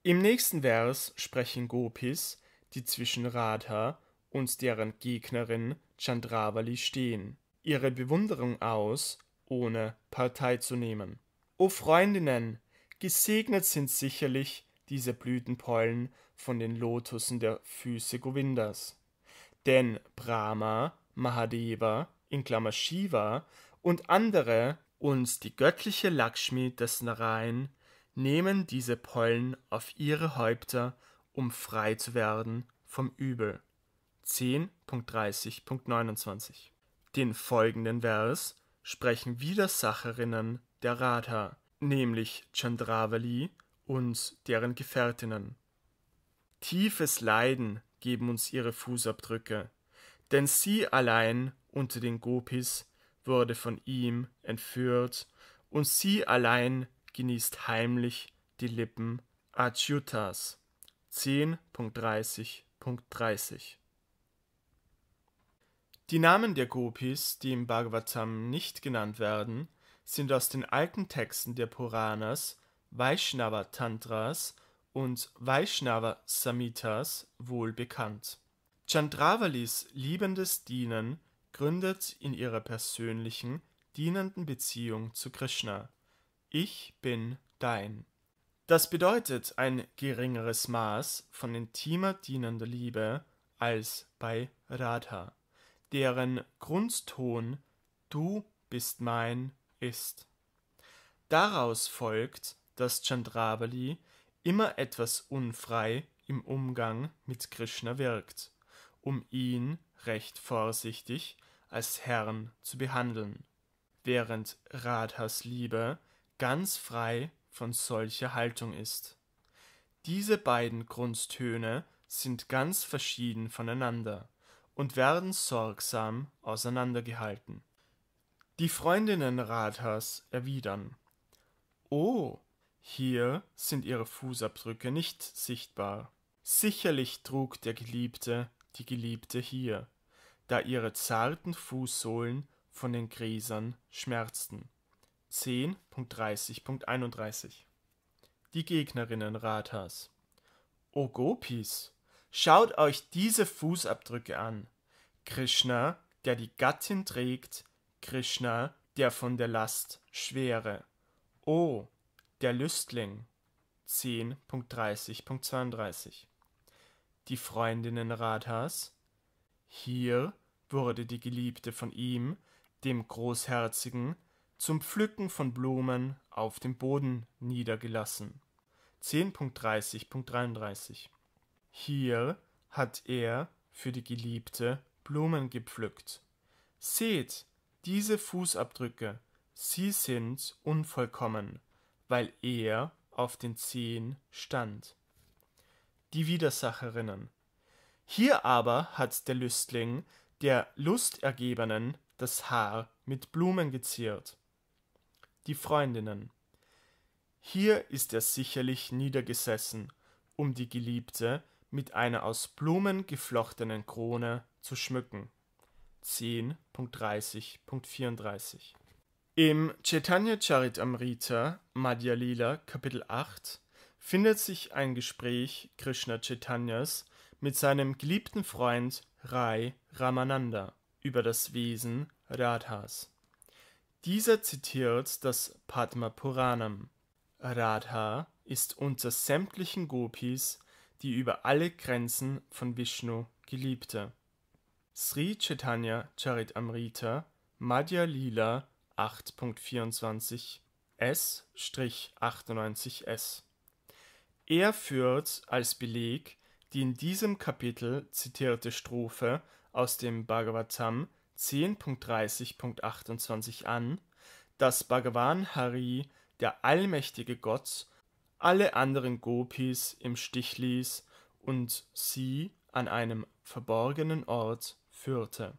Im nächsten Vers sprechen Gopis, die zwischen Radha und deren Gegnerin Chandravali stehen, ihre Bewunderung aus, ohne Partei zu nehmen. O Freundinnen, gesegnet sind sicherlich diese Blütenpollen von den Lotussen der Füße Govindas. Denn Brahma, Mahadeva, in Klammer Shiva und andere und die göttliche Lakshmi des Narayan nehmen diese Pollen auf ihre Häupter, um frei zu werden vom Übel. 10.30.29. Den folgenden Vers sprechen Widersacherinnen der Radha, nämlich Chandravali und deren Gefährtinnen. Tiefes Leiden geben uns ihre Fußabdrücke, denn sie allein unter den Gopis wurde von ihm entführt und sie allein genießt heimlich die Lippen Achyutas. 10.30.30 die Namen der Gopis, die im Bhagavatam nicht genannt werden, sind aus den alten Texten der Puranas, Vaishnava Tantras und Vaishnava Samitas wohl bekannt. Chandravalis liebendes Dienen gründet in ihrer persönlichen, dienenden Beziehung zu Krishna. Ich bin dein. Das bedeutet ein geringeres Maß von intimer dienender Liebe als bei Radha deren Grundton Du bist mein ist. Daraus folgt, dass Chandravali immer etwas unfrei im Umgang mit Krishna wirkt, um ihn recht vorsichtig als Herrn zu behandeln, während Radhas Liebe ganz frei von solcher Haltung ist. Diese beiden Grundtöne sind ganz verschieden voneinander und werden sorgsam auseinandergehalten. Die Freundinnen Radhas erwidern: Oh, hier sind ihre Fußabdrücke nicht sichtbar. Sicherlich trug der Geliebte die Geliebte hier, da ihre zarten Fußsohlen von den Gräsern schmerzten. 10.30.31 Die Gegnerinnen Radhas O »Oh, Gopis, Schaut euch diese Fußabdrücke an. Krishna, der die Gattin trägt, Krishna, der von der Last schwere. O, der Lüstling. 10.30.32 Die Freundinnen Radhas. Hier wurde die Geliebte von ihm, dem Großherzigen, zum Pflücken von Blumen auf dem Boden niedergelassen. 10.30.33 hier hat er für die Geliebte Blumen gepflückt. Seht, diese Fußabdrücke, sie sind unvollkommen, weil er auf den Zehen stand. Die Widersacherinnen. Hier aber hat der Lüstling der Lustergebenen das Haar mit Blumen geziert. Die Freundinnen. Hier ist er sicherlich niedergesessen, um die Geliebte mit einer aus Blumen geflochtenen Krone zu schmücken. 10.30.34 Im Chaitanya Charitamrita Madhya Lila Kapitel 8 findet sich ein Gespräch Krishna Chaitanyas mit seinem geliebten Freund Rai Ramananda über das Wesen Radhas. Dieser zitiert das Padma Puranam. Radha ist unter sämtlichen Gopis die über alle Grenzen von Vishnu Geliebte. Sri Chaitanya Charitamrita Madhya Lila 8.24 S-98S. Er führt als Beleg die in diesem Kapitel zitierte Strophe aus dem Bhagavatam 10.30.28 an, dass Bhagavan Hari, der allmächtige Gott, alle anderen Gopis im Stich ließ und sie an einem verborgenen Ort führte.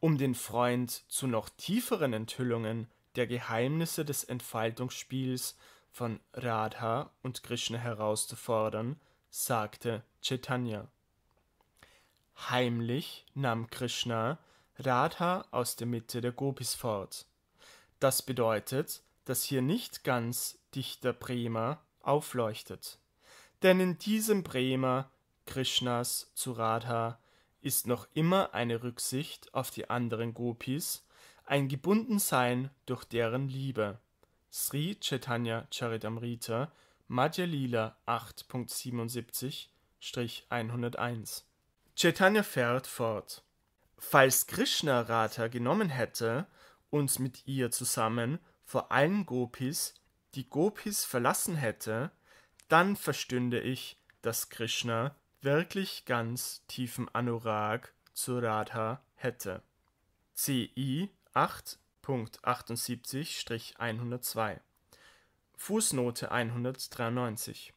Um den Freund zu noch tieferen Enthüllungen der Geheimnisse des Entfaltungsspiels von Radha und Krishna herauszufordern, sagte Chaitanya. Heimlich nahm Krishna Radha aus der Mitte der Gopis fort. Das bedeutet, dass hier nicht ganz Dichter Prema aufleuchtet. Denn in diesem Prema Krishnas zu Radha ist noch immer eine Rücksicht auf die anderen Gopis, ein Gebundensein durch deren Liebe. Sri Chaitanya Charitamrita Madhya Lila 8.77-101 Chaitanya fährt fort. Falls Krishna Radha genommen hätte und mit ihr zusammen vor allen Gopis die Gopis verlassen hätte, dann verstünde ich, dass Krishna wirklich ganz tiefen Anurag zu Radha hätte. CI 8.78-102 Fußnote 193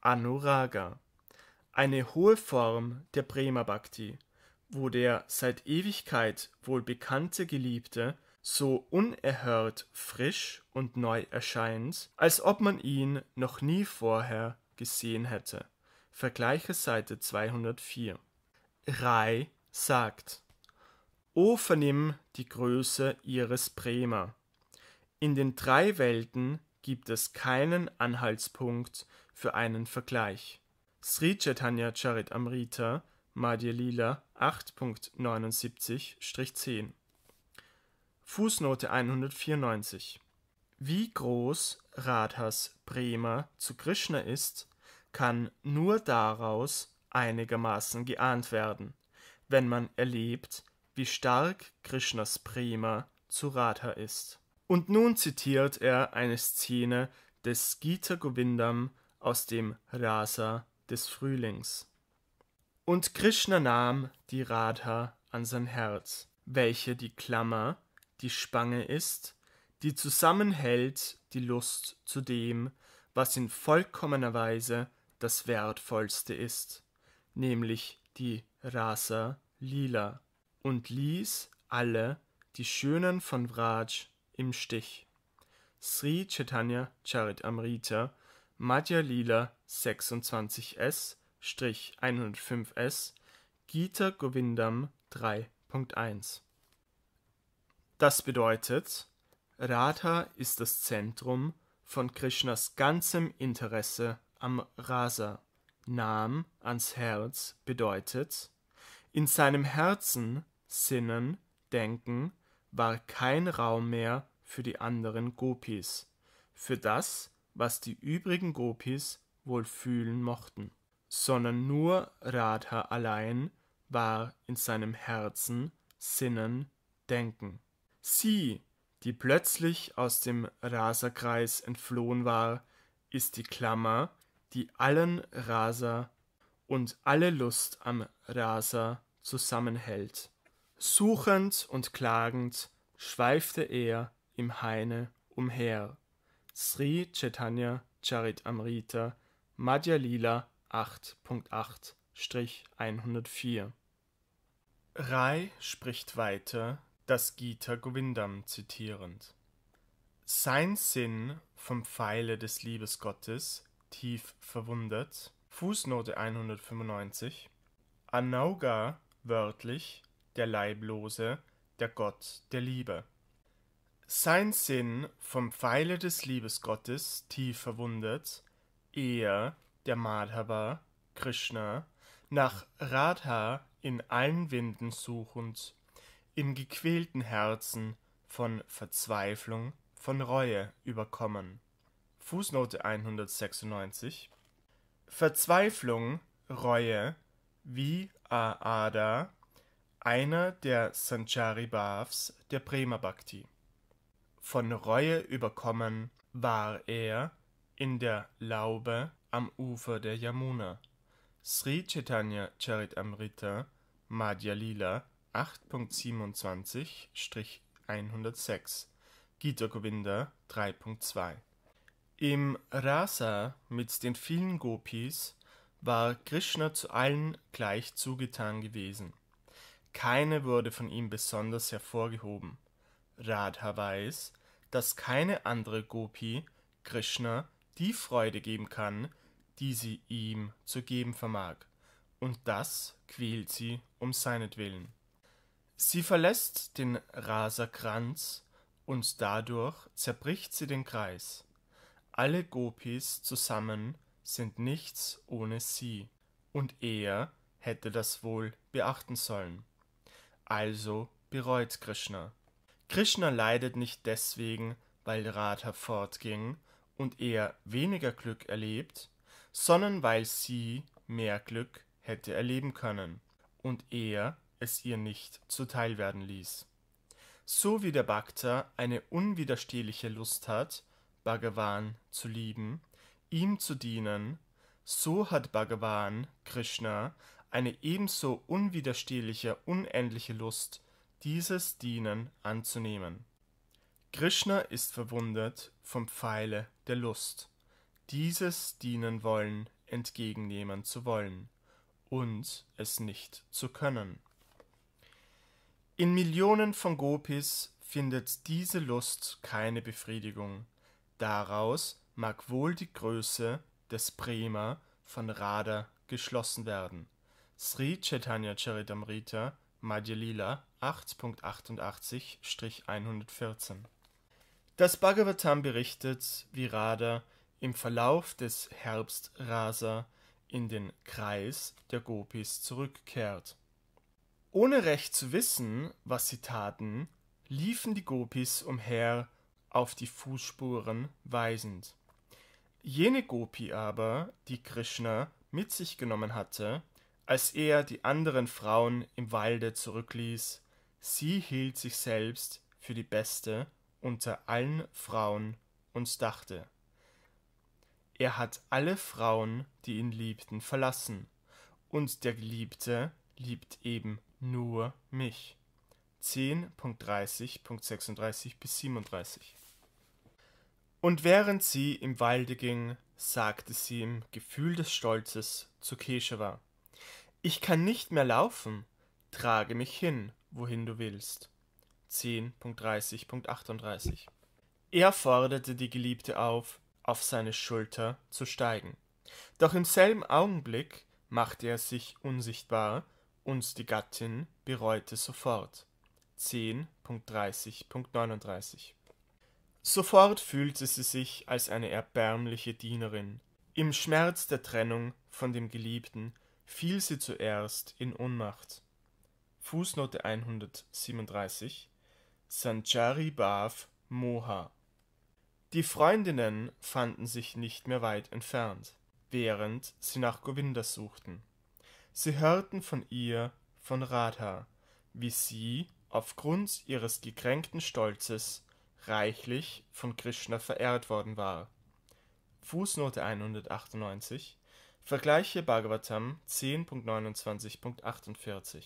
Anuraga Eine hohe Form der Prema Bhakti, wo der seit Ewigkeit wohl bekannte Geliebte so unerhört frisch und neu erscheint, als ob man ihn noch nie vorher gesehen hätte. Vergleiche Seite 204. Rai sagt: O vernimm die Größe ihres Prema. In den drei Welten gibt es keinen Anhaltspunkt für einen Vergleich. Sri Chaitanya Charit Amrita, Madhya Lila 8.79-10 Fußnote 194 Wie groß Radhas Prema zu Krishna ist, kann nur daraus einigermaßen geahnt werden, wenn man erlebt, wie stark Krishnas Prema zu Radha ist. Und nun zitiert er eine Szene des Gita Govindam aus dem Rasa des Frühlings. Und Krishna nahm die Radha an sein Herz, welche die Klammer die Spange ist, die zusammenhält die Lust zu dem, was in vollkommener Weise das Wertvollste ist, nämlich die Rasa Lila, und ließ alle die Schönen von Vraj im Stich. Sri Chaitanya Charitamrita Madhya Lila 26s-105s Gita Govindam 3.1 das bedeutet, Radha ist das Zentrum von Krishnas ganzem Interesse am Rasa. Nam ans Herz bedeutet, in seinem Herzen, Sinnen, Denken war kein Raum mehr für die anderen Gopis, für das, was die übrigen Gopis wohl fühlen mochten, sondern nur Radha allein war in seinem Herzen, Sinnen, Denken. Sie, die plötzlich aus dem Raserkreis entflohen war, ist die Klammer, die allen Raser und alle Lust am Raser zusammenhält. Suchend und klagend schweifte er im Haine umher. Sri Chaitanya Charitamrita Madhya Lila 8.8-104 Rai spricht weiter das Gita Govindam zitierend. Sein Sinn vom Pfeile des Liebesgottes tief verwundet. Fußnote 195. Anauga wörtlich der Leiblose, der Gott der Liebe. Sein Sinn vom Pfeile des Liebesgottes tief verwundet, er, der Madhava, Krishna, nach Radha in allen Winden suchend im gequälten Herzen von Verzweiflung, von Reue überkommen. Fußnote 196 Verzweiflung, Reue, wie Aada, einer der Sanchari Bhavs der Prema Bhakti. Von Reue überkommen war er in der Laube am Ufer der Yamuna. Sri Chaitanya Charitamrita Madhya Lila 8.27-106 Gita Govinda 3.2 Im Rasa mit den vielen Gopis war Krishna zu allen gleich zugetan gewesen. Keine wurde von ihm besonders hervorgehoben. Radha weiß, dass keine andere Gopi Krishna die Freude geben kann, die sie ihm zu geben vermag, und das quält sie um seinetwillen. Sie verlässt den Raserkranz und dadurch zerbricht sie den Kreis. Alle Gopis zusammen sind nichts ohne sie, und er hätte das wohl beachten sollen. Also bereut Krishna. Krishna leidet nicht deswegen, weil Radha fortging und er weniger Glück erlebt, sondern weil sie mehr Glück hätte erleben können und er es ihr nicht zuteil werden ließ. So wie der Bhakta eine unwiderstehliche Lust hat, Bhagavan zu lieben, ihm zu dienen, so hat Bhagavan, Krishna, eine ebenso unwiderstehliche, unendliche Lust, dieses Dienen anzunehmen. Krishna ist verwundet vom Pfeile der Lust, dieses Dienen wollen entgegennehmen zu wollen und es nicht zu können. In Millionen von Gopis findet diese Lust keine Befriedigung. Daraus mag wohl die Größe des Prema von Radha geschlossen werden. Sri Chaitanya Charitamrita Madhya Lila 8.88-114 Das Bhagavatam berichtet, wie Radha im Verlauf des Herbstrasa in den Kreis der Gopis zurückkehrt ohne recht zu wissen, was sie taten, liefen die Gopis umher, auf die Fußspuren weisend. Jene Gopi aber, die Krishna mit sich genommen hatte, als er die anderen Frauen im Walde zurückließ, sie hielt sich selbst für die beste unter allen Frauen und dachte, er hat alle Frauen, die ihn liebten, verlassen, und der Geliebte liebt eben nur mich. 10.30.36 bis 37 Und während sie im Walde ging, sagte sie im Gefühl des Stolzes zu Keshava, Ich kann nicht mehr laufen, trage mich hin, wohin du willst. 10.30.38 Er forderte die Geliebte auf, auf seine Schulter zu steigen. Doch im selben Augenblick machte er sich unsichtbar und die Gattin bereute sofort. 10.30.39 Sofort fühlte sie sich als eine erbärmliche Dienerin. Im Schmerz der Trennung von dem Geliebten fiel sie zuerst in Ohnmacht. Fußnote 137 Sanchari Bhav Moha Die Freundinnen fanden sich nicht mehr weit entfernt, während sie nach Govinda suchten. Sie hörten von ihr, von Radha, wie sie, aufgrund ihres gekränkten Stolzes, reichlich von Krishna verehrt worden war. Fußnote 198 Vergleiche Bhagavatam 10.29.48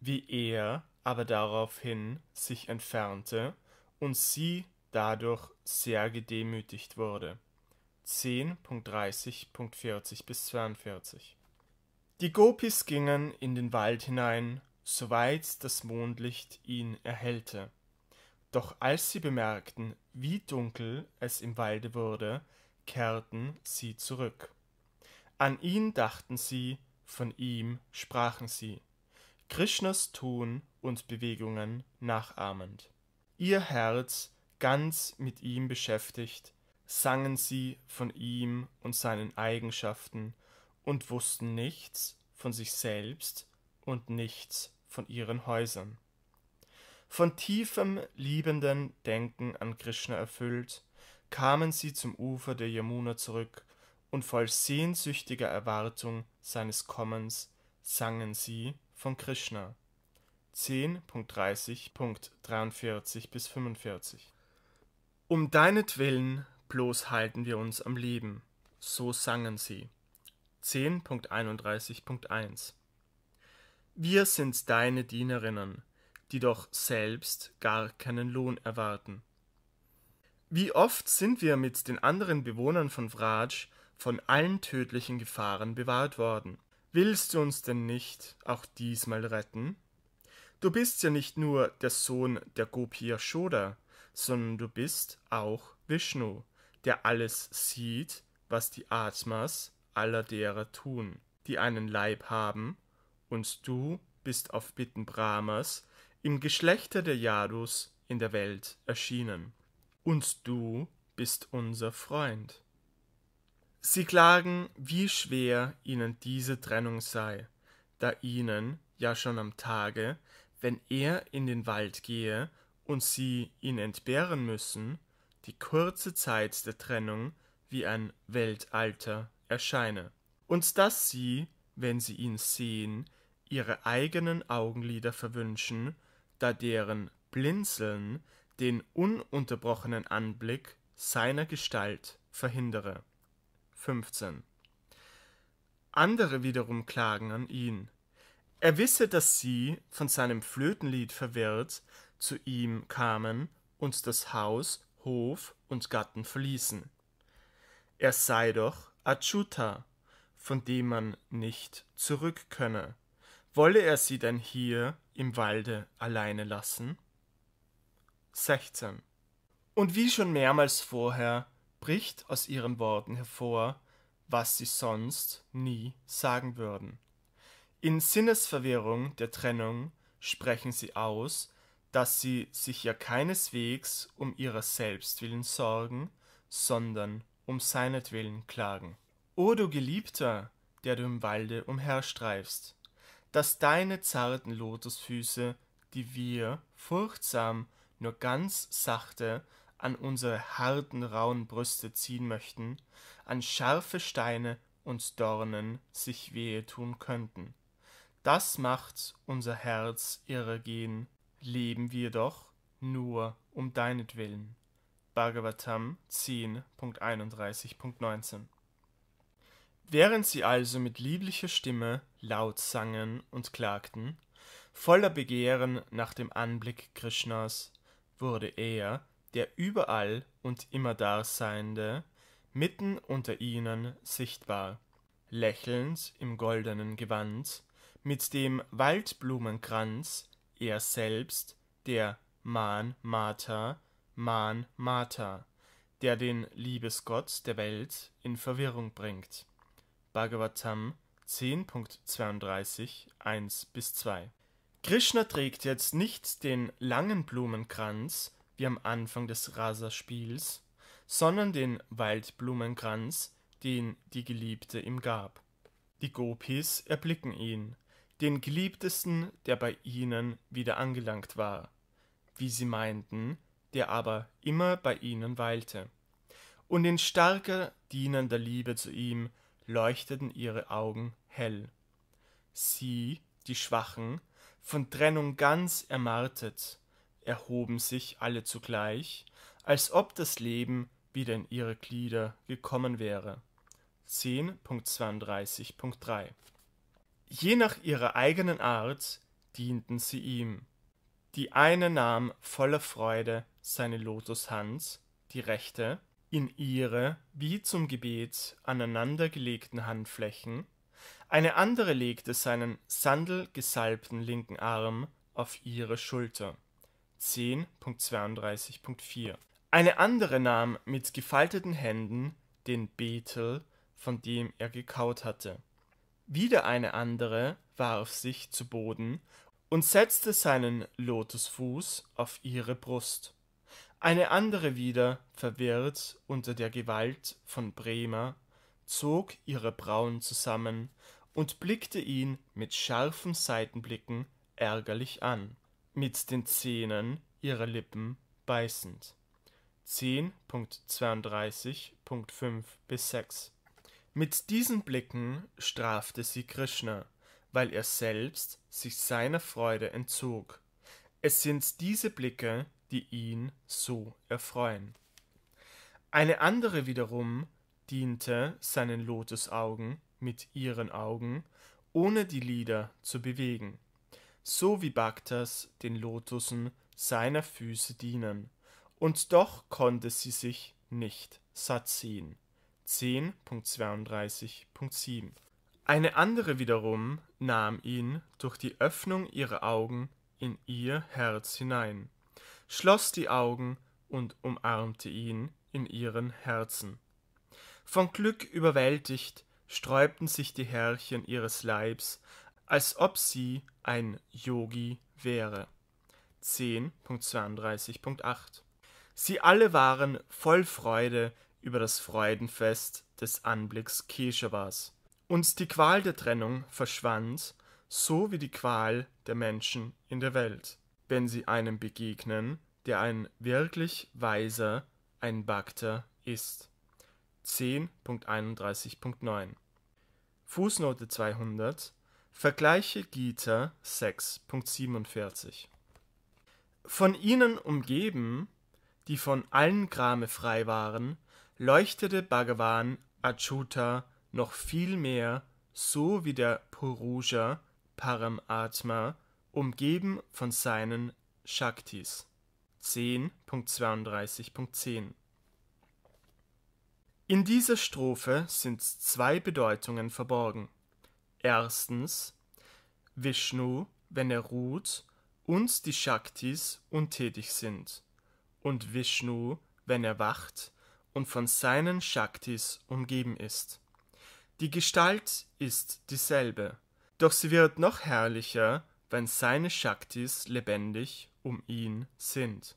Wie er aber daraufhin sich entfernte und sie dadurch sehr gedemütigt wurde. 10.30.40 bis 42 die Gopis gingen in den Wald hinein, soweit das Mondlicht ihn erhellte. Doch als sie bemerkten, wie dunkel es im Walde wurde, kehrten sie zurück. An ihn dachten sie, von ihm sprachen sie, Krishnas Tun und Bewegungen nachahmend. Ihr Herz, ganz mit ihm beschäftigt, sangen sie von ihm und seinen Eigenschaften und wussten nichts von sich selbst und nichts von ihren Häusern. Von tiefem, liebenden Denken an Krishna erfüllt, kamen sie zum Ufer der Yamuna zurück und voll sehnsüchtiger Erwartung seines Kommens sangen sie von Krishna. 10.30.43 bis 45 Um deinetwillen bloß halten wir uns am Leben, so sangen sie. 10.31.1 Wir sind deine Dienerinnen, die doch selbst gar keinen Lohn erwarten. Wie oft sind wir mit den anderen Bewohnern von Vraj von allen tödlichen Gefahren bewahrt worden. Willst du uns denn nicht auch diesmal retten? Du bist ja nicht nur der Sohn der Gopi Yashoda, sondern du bist auch Vishnu, der alles sieht, was die Atmas aller derer tun, die einen Leib haben, und du bist auf Bitten Brahmas im Geschlechte der Yadus in der Welt erschienen. Und du bist unser Freund. Sie klagen, wie schwer ihnen diese Trennung sei, da ihnen ja schon am Tage, wenn er in den Wald gehe und sie ihn entbehren müssen, die kurze Zeit der Trennung wie ein Weltalter erscheine, und dass sie, wenn sie ihn sehen, ihre eigenen Augenlider verwünschen, da deren Blinzeln den ununterbrochenen Anblick seiner Gestalt verhindere. 15. Andere wiederum klagen an ihn. Er wisse, dass sie, von seinem Flötenlied verwirrt, zu ihm kamen und das Haus, Hof und Gatten verließen. Er sei doch, Achyuta, von dem man nicht zurück könne. Wolle er sie denn hier im Walde alleine lassen? 16. Und wie schon mehrmals vorher bricht aus ihren Worten hervor, was sie sonst nie sagen würden. In Sinnesverwirrung der Trennung sprechen sie aus, dass sie sich ja keineswegs um ihrer selbst willen sorgen, sondern um seinetwillen klagen. O du Geliebter, der du im Walde umherstreifst, dass deine zarten Lotusfüße, die wir, furchtsam, nur ganz sachte, an unsere harten, rauen Brüste ziehen möchten, an scharfe Steine und Dornen sich wehe tun könnten. Das macht unser Herz irre gehen, leben wir doch nur um deinetwillen. Bhagavatam 10.31.19 Während sie also mit lieblicher Stimme laut sangen und klagten, voller Begehren nach dem Anblick Krishnas, wurde er, der überall und immer Daseiende, mitten unter ihnen sichtbar, lächelnd im goldenen Gewand, mit dem Waldblumenkranz, er selbst, der Man Mata, man Mata, der den Liebesgott der Welt in Verwirrung bringt (Bhagavatam 10.32, 1 – 2). Krishna trägt jetzt nicht den langen Blumenkranz wie am Anfang des Rasa-Spiels, sondern den Waldblumenkranz, den die Geliebte ihm gab. Die Gopis erblicken ihn, den Geliebtesten, der bei ihnen wieder angelangt war. Wie sie meinten, der aber immer bei ihnen weilte. Und in starker, dienender Liebe zu ihm leuchteten ihre Augen hell. Sie, die Schwachen, von Trennung ganz ermartet, erhoben sich alle zugleich, als ob das Leben wieder in ihre Glieder gekommen wäre. 10.32.3 Je nach ihrer eigenen Art dienten sie ihm die eine nahm voller Freude seine Lotushand, die rechte, in ihre wie zum Gebet aneinander gelegten Handflächen, eine andere legte seinen sandelgesalbten linken Arm auf ihre Schulter. 10.32.4 Eine andere nahm mit gefalteten Händen den Betel, von dem er gekaut hatte. Wieder eine andere warf sich zu Boden und setzte seinen Lotusfuß auf ihre Brust. Eine andere wieder, verwirrt unter der Gewalt von Bremer, zog ihre Brauen zusammen und blickte ihn mit scharfen Seitenblicken ärgerlich an, mit den Zähnen ihrer Lippen beißend. 10.32.5 bis 6 Mit diesen Blicken strafte sie Krishna, weil er selbst sich seiner Freude entzog. Es sind diese Blicke, die ihn so erfreuen. Eine andere wiederum diente seinen Lotusaugen mit ihren Augen, ohne die Lider zu bewegen, so wie Bhaktas den Lotussen seiner Füße dienen, und doch konnte sie sich nicht satt sehen. 10.32.7 eine andere wiederum nahm ihn durch die Öffnung ihrer Augen in ihr Herz hinein, schloss die Augen und umarmte ihn in ihren Herzen. Von Glück überwältigt sträubten sich die Herrchen ihres Leibs, als ob sie ein Yogi wäre. 10.32.8 Sie alle waren voll Freude über das Freudenfest des Anblicks Keshavas. Und die Qual der Trennung verschwand, so wie die Qual der Menschen in der Welt, wenn sie einem begegnen, der ein wirklich Weiser, ein Bhakta ist. 10.31.9 Fußnote 200 Vergleiche Gita 6.47 Von ihnen umgeben, die von allen Grame frei waren, leuchtete Bhagavan Achyuta noch viel mehr, so wie der Purusha Paramatma, umgeben von seinen Shaktis. 10.32.10 In dieser Strophe sind zwei Bedeutungen verborgen. Erstens, Vishnu, wenn er ruht, und die Shaktis untätig sind, und Vishnu, wenn er wacht und von seinen Shaktis umgeben ist. Die Gestalt ist dieselbe, doch sie wird noch herrlicher, wenn seine Shaktis lebendig um ihn sind.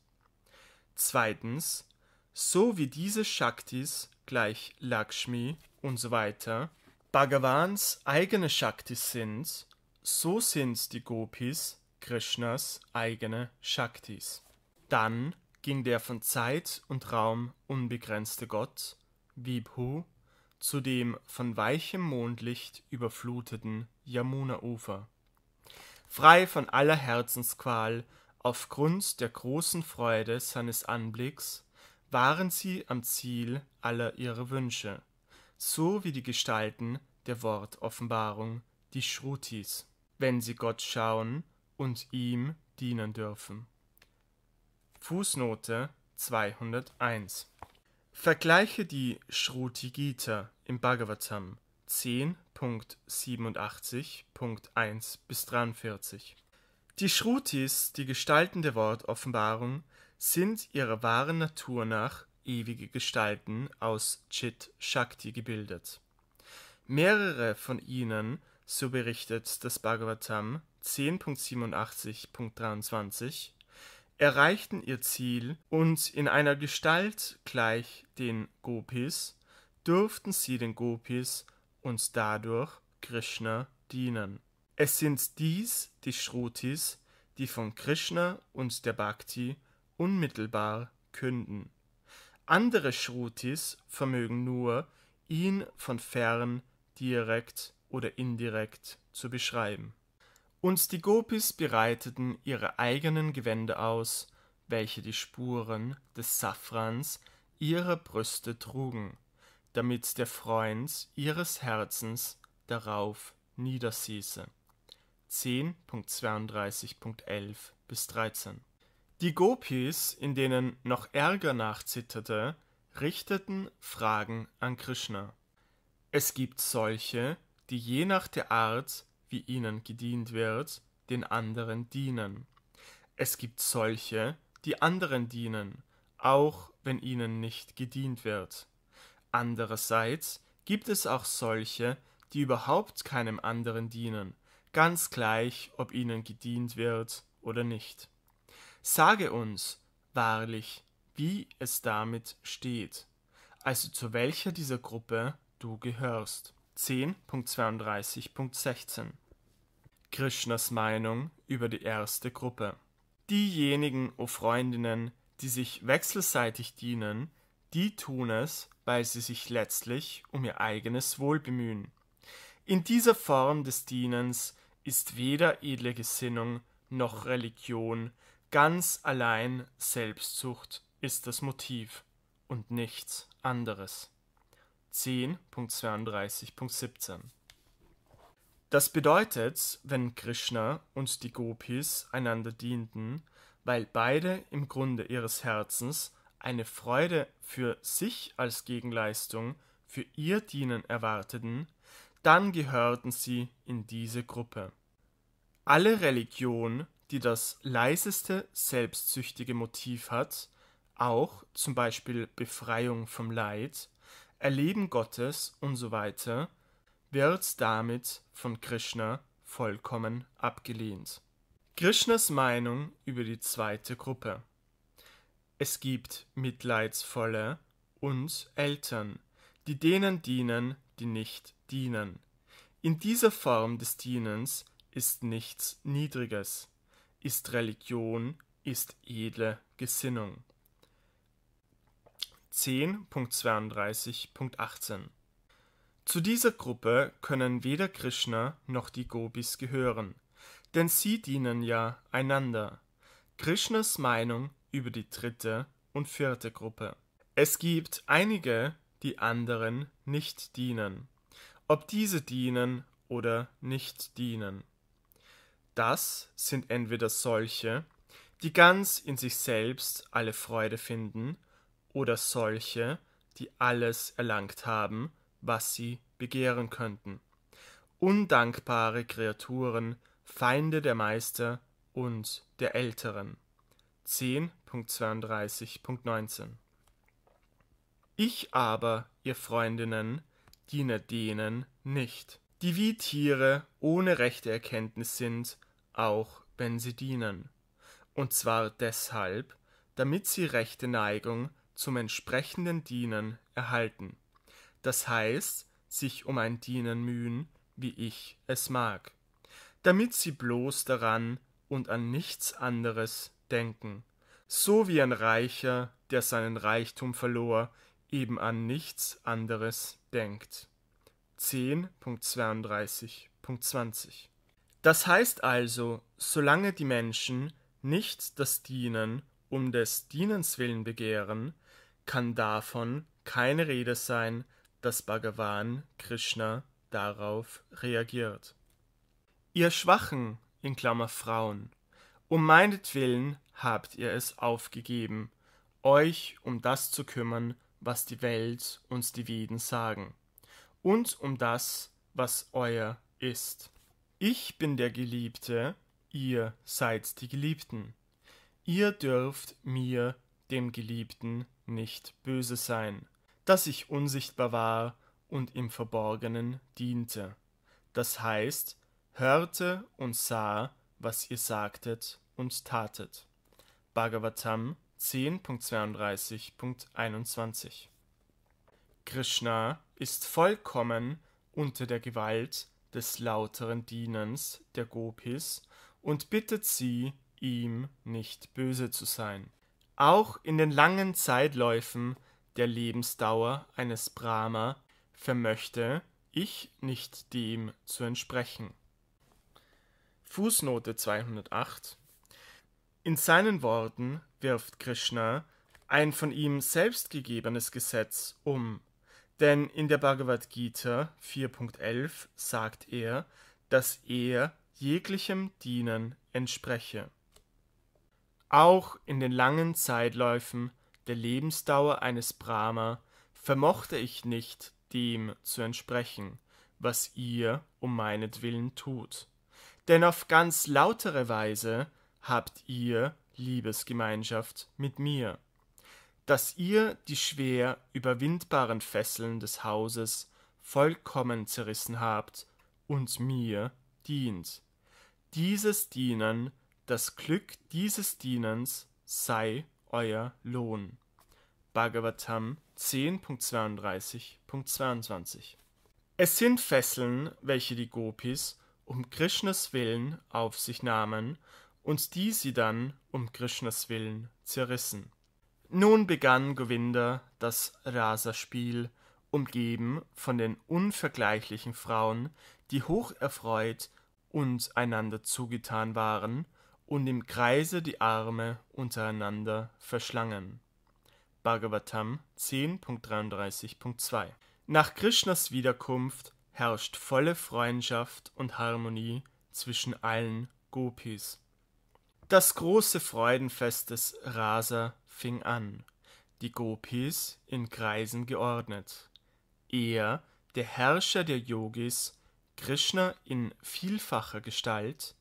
Zweitens, so wie diese Shaktis gleich Lakshmi und so weiter Bhagavans eigene Shaktis sind, so sind die Gopis Krishnas eigene Shaktis. Dann ging der von Zeit und Raum unbegrenzte Gott, Vibhu zu dem von weichem Mondlicht überfluteten Yamuna-Ufer. Frei von aller Herzensqual aufgrund der großen Freude seines Anblicks waren sie am Ziel aller ihrer Wünsche, so wie die Gestalten der Wortoffenbarung, die Shrutis, wenn sie Gott schauen und ihm dienen dürfen. Fußnote 201 Vergleiche die Shruti Gita im Bhagavatam 10.87.1 bis 43. Die Shrutis, die Gestalten gestaltende Wortoffenbarung, sind ihrer wahren Natur nach ewige Gestalten aus Chit Shakti gebildet. Mehrere von ihnen, so berichtet das Bhagavatam 10.87.23, erreichten ihr Ziel und in einer Gestalt gleich den Gopis durften sie den Gopis und dadurch Krishna dienen. Es sind dies die Shrutis, die von Krishna und der Bhakti unmittelbar künden. Andere Shrutis vermögen nur, ihn von fern direkt oder indirekt zu beschreiben. Und die Gopis breiteten ihre eigenen Gewänder aus, welche die Spuren des Safrans ihrer Brüste trugen, damit der Freund ihres Herzens darauf niedersieße. 10.32.11 bis 13 die Gopis, in denen noch Ärger nachzitterte, richteten Fragen an Krishna. Es gibt solche, die je nach der Art wie ihnen gedient wird, den anderen dienen. Es gibt solche, die anderen dienen, auch wenn ihnen nicht gedient wird. Andererseits gibt es auch solche, die überhaupt keinem anderen dienen, ganz gleich, ob ihnen gedient wird oder nicht. Sage uns, wahrlich, wie es damit steht, also zu welcher dieser Gruppe du gehörst. 10.32.16 Krishnas Meinung über die erste Gruppe Diejenigen, o Freundinnen, die sich wechselseitig dienen, die tun es, weil sie sich letztlich um ihr eigenes Wohl bemühen. In dieser Form des Dienens ist weder edle Gesinnung noch Religion, ganz allein Selbstsucht ist das Motiv und nichts anderes. 10.32.17. Das bedeutet, wenn Krishna und die Gopis einander dienten, weil beide im Grunde ihres Herzens eine Freude für sich als Gegenleistung für ihr Dienen erwarteten, dann gehörten sie in diese Gruppe. Alle Religion, die das leiseste selbstsüchtige Motiv hat, auch zum Beispiel Befreiung vom Leid, Erleben Gottes und so weiter wird damit von Krishna vollkommen abgelehnt. Krishnas Meinung über die zweite Gruppe. Es gibt mitleidsvolle und Eltern, die denen dienen, die nicht dienen. In dieser Form des Dienens ist nichts Niedriges, ist Religion, ist edle Gesinnung. 10.32.18. Zu dieser Gruppe können weder Krishna noch die Gobis gehören, denn sie dienen ja einander. Krishnas Meinung über die dritte und vierte Gruppe. Es gibt einige, die anderen nicht dienen. Ob diese dienen oder nicht dienen. Das sind entweder solche, die ganz in sich selbst alle Freude finden oder solche, die alles erlangt haben, was sie begehren könnten. Undankbare Kreaturen, Feinde der Meister und der Älteren. 10.32.19 Ich aber, ihr Freundinnen, diene denen nicht, die wie Tiere ohne rechte Erkenntnis sind, auch wenn sie dienen. Und zwar deshalb, damit sie rechte Neigung zum entsprechenden Dienen erhalten, das heißt sich um ein Dienen mühen, wie ich es mag, damit sie bloß daran und an nichts anderes denken, so wie ein Reicher, der seinen Reichtum verlor, eben an nichts anderes denkt. 10.32.20 Das heißt also, solange die Menschen nicht das Dienen um des Dienens willen begehren, kann davon keine Rede sein, dass Bhagavan Krishna darauf reagiert. Ihr Schwachen, in Klammer Frauen, um meinetwillen habt ihr es aufgegeben, euch um das zu kümmern, was die Welt und die Veden sagen, und um das, was euer ist. Ich bin der Geliebte, ihr seid die Geliebten. Ihr dürft mir, dem Geliebten, nicht böse sein, dass ich unsichtbar war und im Verborgenen diente. Das heißt, hörte und sah, was ihr sagtet und tatet. Bhagavatam 10.32.21 Krishna ist vollkommen unter der Gewalt des lauteren Dienens der Gopis und bittet sie, ihm nicht böse zu sein. Auch in den langen Zeitläufen der Lebensdauer eines Brahma vermöchte ich nicht dem zu entsprechen. Fußnote 208 In seinen Worten wirft Krishna ein von ihm selbst gegebenes Gesetz um, denn in der Bhagavad Gita 4.11 sagt er, dass er jeglichem Dienen entspreche. Auch in den langen Zeitläufen der Lebensdauer eines Brahma vermochte ich nicht, dem zu entsprechen, was ihr um meinetwillen tut. Denn auf ganz lautere Weise habt ihr Liebesgemeinschaft mit mir. Dass ihr die schwer überwindbaren Fesseln des Hauses vollkommen zerrissen habt und mir dient. Dieses Dienen das Glück dieses Dienens sei euer Lohn. Bhagavatam 10.32.22 Es sind Fesseln, welche die Gopis um Krishnas Willen auf sich nahmen und die sie dann um Krishnas Willen zerrissen. Nun begann Govinda das Rasa-Spiel, umgeben von den unvergleichlichen Frauen, die hocherfreut und einander zugetan waren und im Kreise die Arme untereinander verschlangen. Bhagavatam 10.33.2 Nach Krishnas Wiederkunft herrscht volle Freundschaft und Harmonie zwischen allen Gopis. Das große Freudenfest des Rasa fing an, die Gopis in Kreisen geordnet. Er, der Herrscher der Yogis, Krishna in vielfacher Gestalt,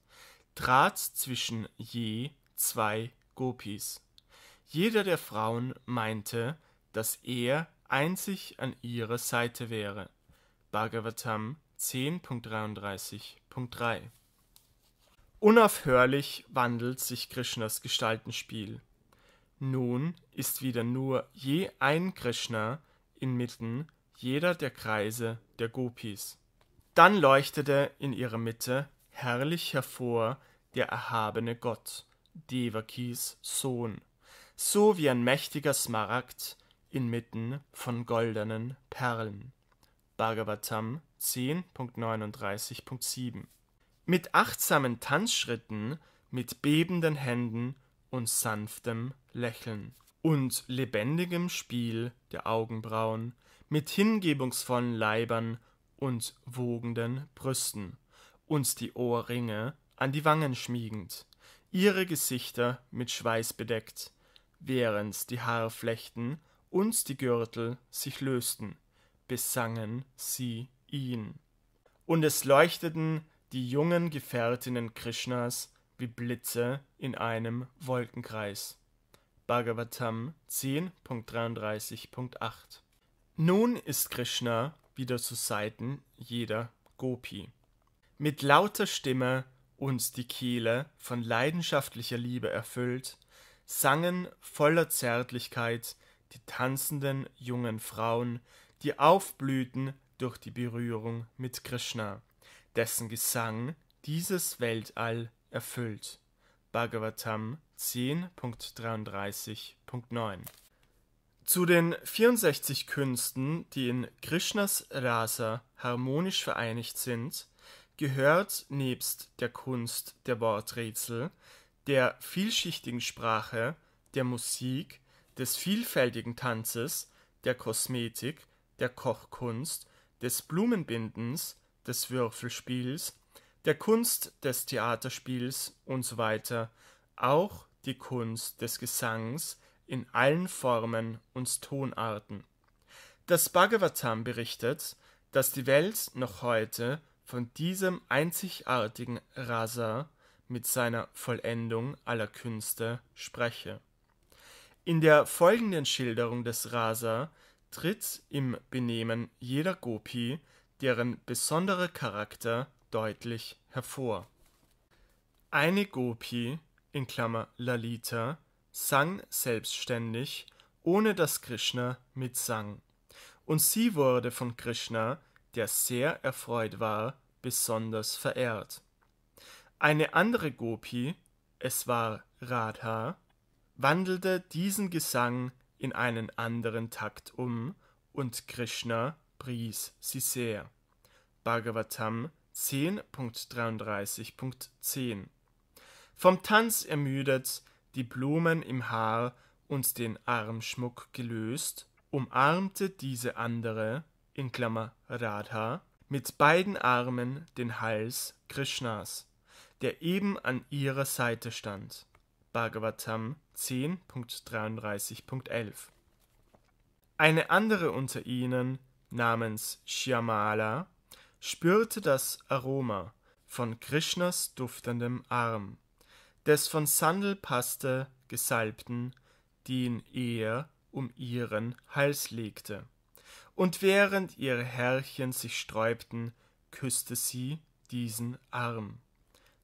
trat zwischen je zwei Gopis. Jeder der Frauen meinte, dass er einzig an ihrer Seite wäre. Bhagavatam 10.33.3 Unaufhörlich wandelt sich Krishnas Gestaltenspiel. Nun ist wieder nur je ein Krishna inmitten jeder der Kreise der Gopis. Dann leuchtete in ihrer Mitte herrlich hervor der erhabene Gott, Devakis Sohn, so wie ein mächtiger Smaragd inmitten von goldenen Perlen. Bhagavatam 10.39.7 Mit achtsamen Tanzschritten, mit bebenden Händen und sanftem Lächeln und lebendigem Spiel der Augenbrauen, mit hingebungsvollen Leibern und wogenden Brüsten uns die Ohrringe an die Wangen schmiegend, ihre Gesichter mit Schweiß bedeckt, während die Haarflechten und die Gürtel sich lösten, besangen sie ihn. Und es leuchteten die jungen Gefährtinnen Krishnas wie Blitze in einem Wolkenkreis. Bhagavatam 10.33.8 Nun ist Krishna wieder zu Seiten jeder Gopi mit lauter Stimme uns die Kehle von leidenschaftlicher Liebe erfüllt, sangen voller Zärtlichkeit die tanzenden jungen Frauen, die aufblühten durch die Berührung mit Krishna, dessen Gesang dieses Weltall erfüllt. Bhagavatam 10.33.9 Zu den 64 Künsten, die in Krishnas Rasa harmonisch vereinigt sind, gehört nebst der Kunst der Worträtsel, der vielschichtigen Sprache, der Musik, des vielfältigen Tanzes, der Kosmetik, der Kochkunst, des Blumenbindens, des Würfelspiels, der Kunst des Theaterspiels usw. So auch die Kunst des Gesangs in allen Formen und Tonarten. Das Bhagavatam berichtet, dass die Welt noch heute von diesem einzigartigen Rasa mit seiner Vollendung aller Künste spreche. In der folgenden Schilderung des Rasa tritt im Benehmen jeder Gopi deren besonderer Charakter deutlich hervor. Eine Gopi Lalita sang selbstständig, ohne dass Krishna mitsang, und sie wurde von Krishna der sehr erfreut war, besonders verehrt. Eine andere Gopi, es war Radha, wandelte diesen Gesang in einen anderen Takt um und Krishna pries sie sehr. Bhagavatam 10.33.10 Vom Tanz ermüdet, die Blumen im Haar und den Armschmuck gelöst, umarmte diese andere in Klammer Radha mit beiden Armen den Hals Krishnas, der eben an ihrer Seite stand. Bhagavatam 10.33.11 Eine andere unter ihnen namens Shyamala spürte das Aroma von Krishnas duftendem Arm, des von Sandelpaste gesalbten, den er um ihren Hals legte und während ihre Härchen sich sträubten, küsste sie diesen Arm.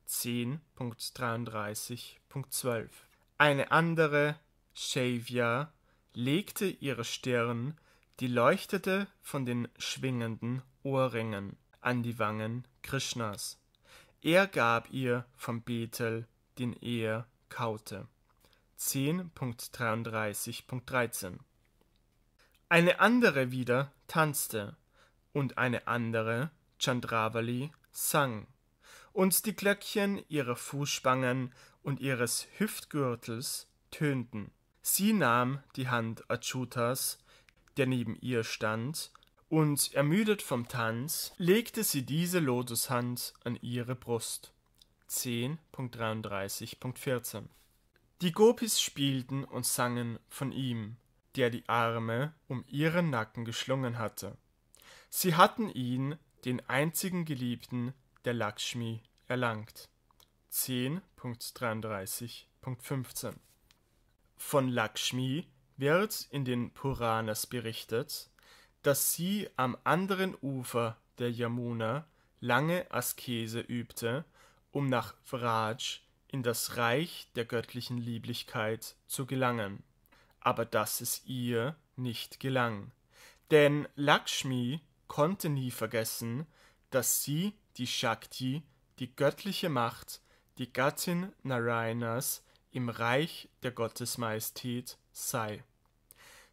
10.33.12 Eine andere, Shavia, legte ihre Stirn, die leuchtete von den schwingenden Ohrringen, an die Wangen Krishnas. Er gab ihr vom Betel, den er kaute. 10.33.13 eine andere wieder tanzte und eine andere, Chandravali, sang, und die Glöckchen ihrer Fußspangen und ihres Hüftgürtels tönten. Sie nahm die Hand Achutas, der neben ihr stand, und ermüdet vom Tanz legte sie diese Lotushand an ihre Brust. 10.33.14 Die Gopis spielten und sangen von ihm, der die Arme um ihren Nacken geschlungen hatte. Sie hatten ihn, den einzigen Geliebten der Lakshmi, erlangt. 10.33.15 Von Lakshmi wird in den Puranas berichtet, dass sie am anderen Ufer der Yamuna lange Askese übte, um nach Vraj in das Reich der göttlichen Lieblichkeit zu gelangen aber dass es ihr nicht gelang. Denn Lakshmi konnte nie vergessen, dass sie die Shakti, die göttliche Macht, die Gattin Narayanas im Reich der Gottesmajestät sei.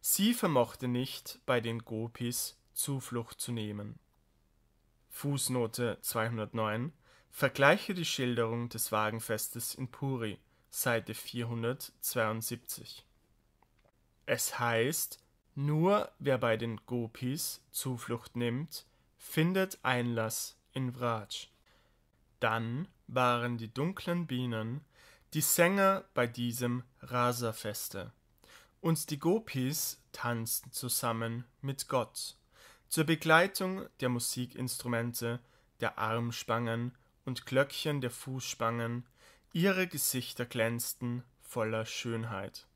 Sie vermochte nicht, bei den Gopis Zuflucht zu nehmen. Fußnote 209 Vergleiche die Schilderung des Wagenfestes in Puri, Seite 472. Es heißt, nur wer bei den Gopis Zuflucht nimmt, findet Einlass in Vraj. Dann waren die dunklen Bienen die Sänger bei diesem Rasa-Feste. und die Gopis tanzten zusammen mit Gott zur Begleitung der Musikinstrumente, der Armspangen und Glöckchen der Fußspangen, ihre Gesichter glänzten voller Schönheit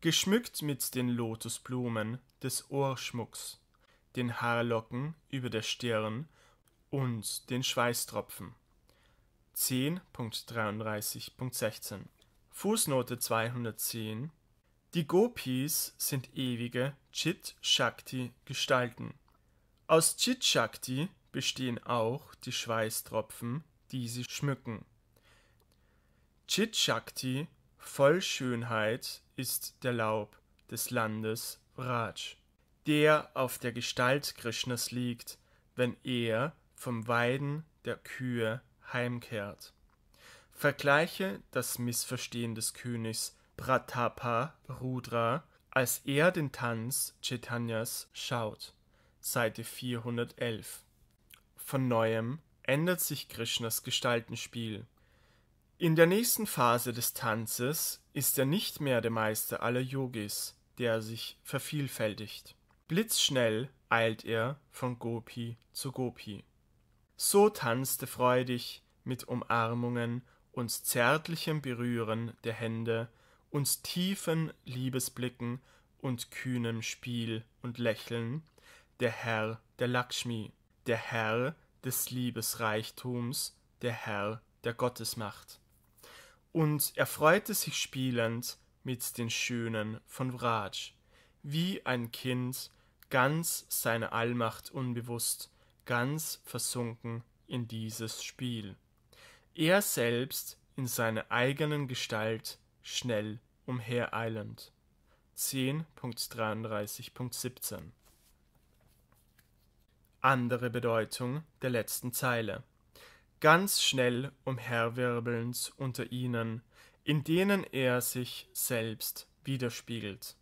geschmückt mit den Lotusblumen des Ohrschmucks, den Haarlocken über der Stirn und den Schweißtropfen. 10.33.16 Fußnote 210 Die Gopis sind ewige Chit-Shakti-Gestalten. Aus Chit-Shakti bestehen auch die Schweißtropfen, die sie schmücken. Chit-Shakti Voll Schönheit ist der Laub des Landes Braj, der auf der Gestalt Krishnas liegt, wenn er vom Weiden der Kühe heimkehrt. Vergleiche das Missverstehen des Königs Pratapa Rudra, als er den Tanz Chaitanyas schaut. Seite 411. Von neuem ändert sich Krishnas Gestaltenspiel. In der nächsten Phase des Tanzes ist er nicht mehr der Meister aller Yogis, der sich vervielfältigt. Blitzschnell eilt er von Gopi zu Gopi. So tanzte freudig mit Umarmungen und zärtlichem Berühren der Hände und tiefen Liebesblicken und kühnem Spiel und Lächeln der Herr der Lakshmi, der Herr des Liebesreichtums, der Herr der Gottesmacht und er freute sich spielend mit den Schönen von Vraj, wie ein Kind, ganz seiner Allmacht unbewusst, ganz versunken in dieses Spiel. Er selbst in seiner eigenen Gestalt schnell umhereilend. 10.33.17 Andere Bedeutung der letzten Zeile ganz schnell umherwirbelnd unter ihnen, in denen er sich selbst widerspiegelt.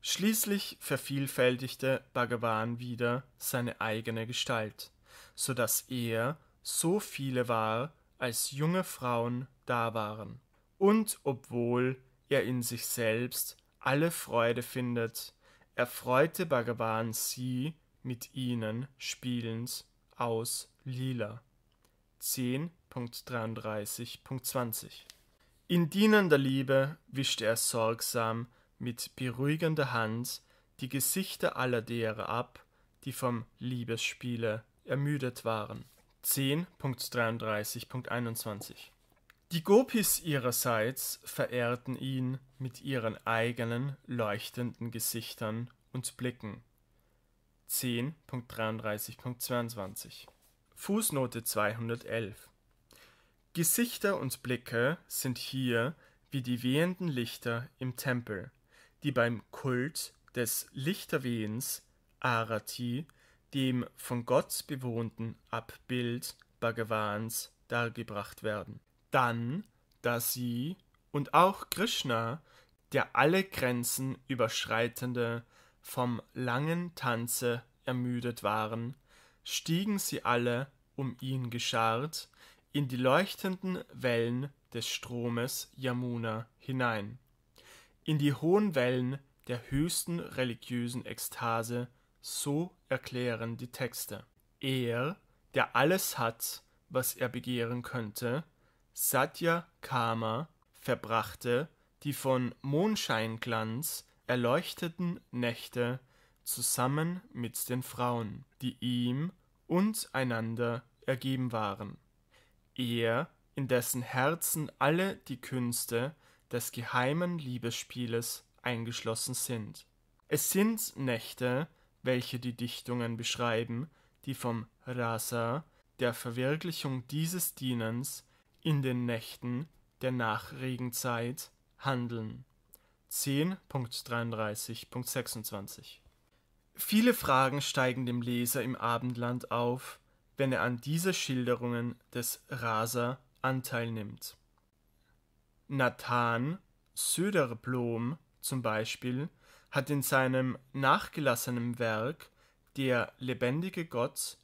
Schließlich vervielfältigte Bhagavan wieder seine eigene Gestalt, so dass er so viele war, als junge Frauen da waren. Und obwohl er in sich selbst alle Freude findet, erfreute Bhagavan sie mit ihnen spielend aus Lila. 10.33.20. In dienender Liebe wischte er sorgsam mit beruhigender Hand die Gesichter aller derer ab, die vom Liebesspiele ermüdet waren. 10.33.21 Die Gopis ihrerseits verehrten ihn mit ihren eigenen leuchtenden Gesichtern und Blicken. 10.33.22 Fußnote 211. Gesichter und Blicke sind hier wie die wehenden Lichter im Tempel, die beim Kult des Lichterwehens Arati, dem von Gott bewohnten Abbild Bhagavans, dargebracht werden. Dann, da sie und auch Krishna, der alle Grenzen überschreitende, vom langen Tanze ermüdet waren, stiegen sie alle um ihn geschart, in die leuchtenden Wellen des Stromes Yamuna hinein, in die hohen Wellen der höchsten religiösen Ekstase, so erklären die Texte. Er, der alles hat, was er begehren könnte, Satya Kama, verbrachte die von Mondscheinglanz erleuchteten Nächte zusammen mit den Frauen, die ihm und einander ergeben waren. Er, in dessen Herzen alle die Künste des geheimen Liebesspieles eingeschlossen sind. Es sind Nächte, welche die Dichtungen beschreiben, die vom Rasa, der Verwirklichung dieses Dienens, in den Nächten der Nachregenzeit handeln. 10.33.26 Viele Fragen steigen dem Leser im Abendland auf, wenn er an dieser Schilderungen des Raser Anteil nimmt. Nathan Söderblom zum Beispiel hat in seinem nachgelassenen Werk Der lebendige Gott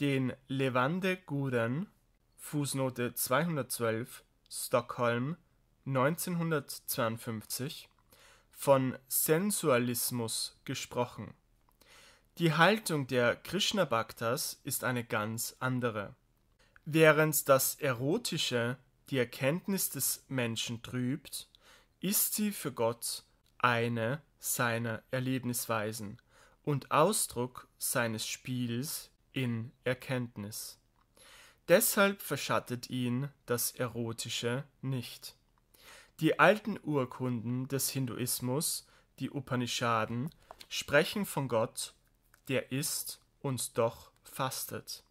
den Levande Guden Fußnote 212 Stockholm 1952 von Sensualismus gesprochen. Die Haltung der Krishna-Bhaktas ist eine ganz andere. Während das Erotische die Erkenntnis des Menschen trübt, ist sie für Gott eine seiner Erlebnisweisen und Ausdruck seines Spiels in Erkenntnis. Deshalb verschattet ihn das Erotische nicht. Die alten Urkunden des Hinduismus, die Upanishaden, sprechen von Gott, der ist und doch fastet,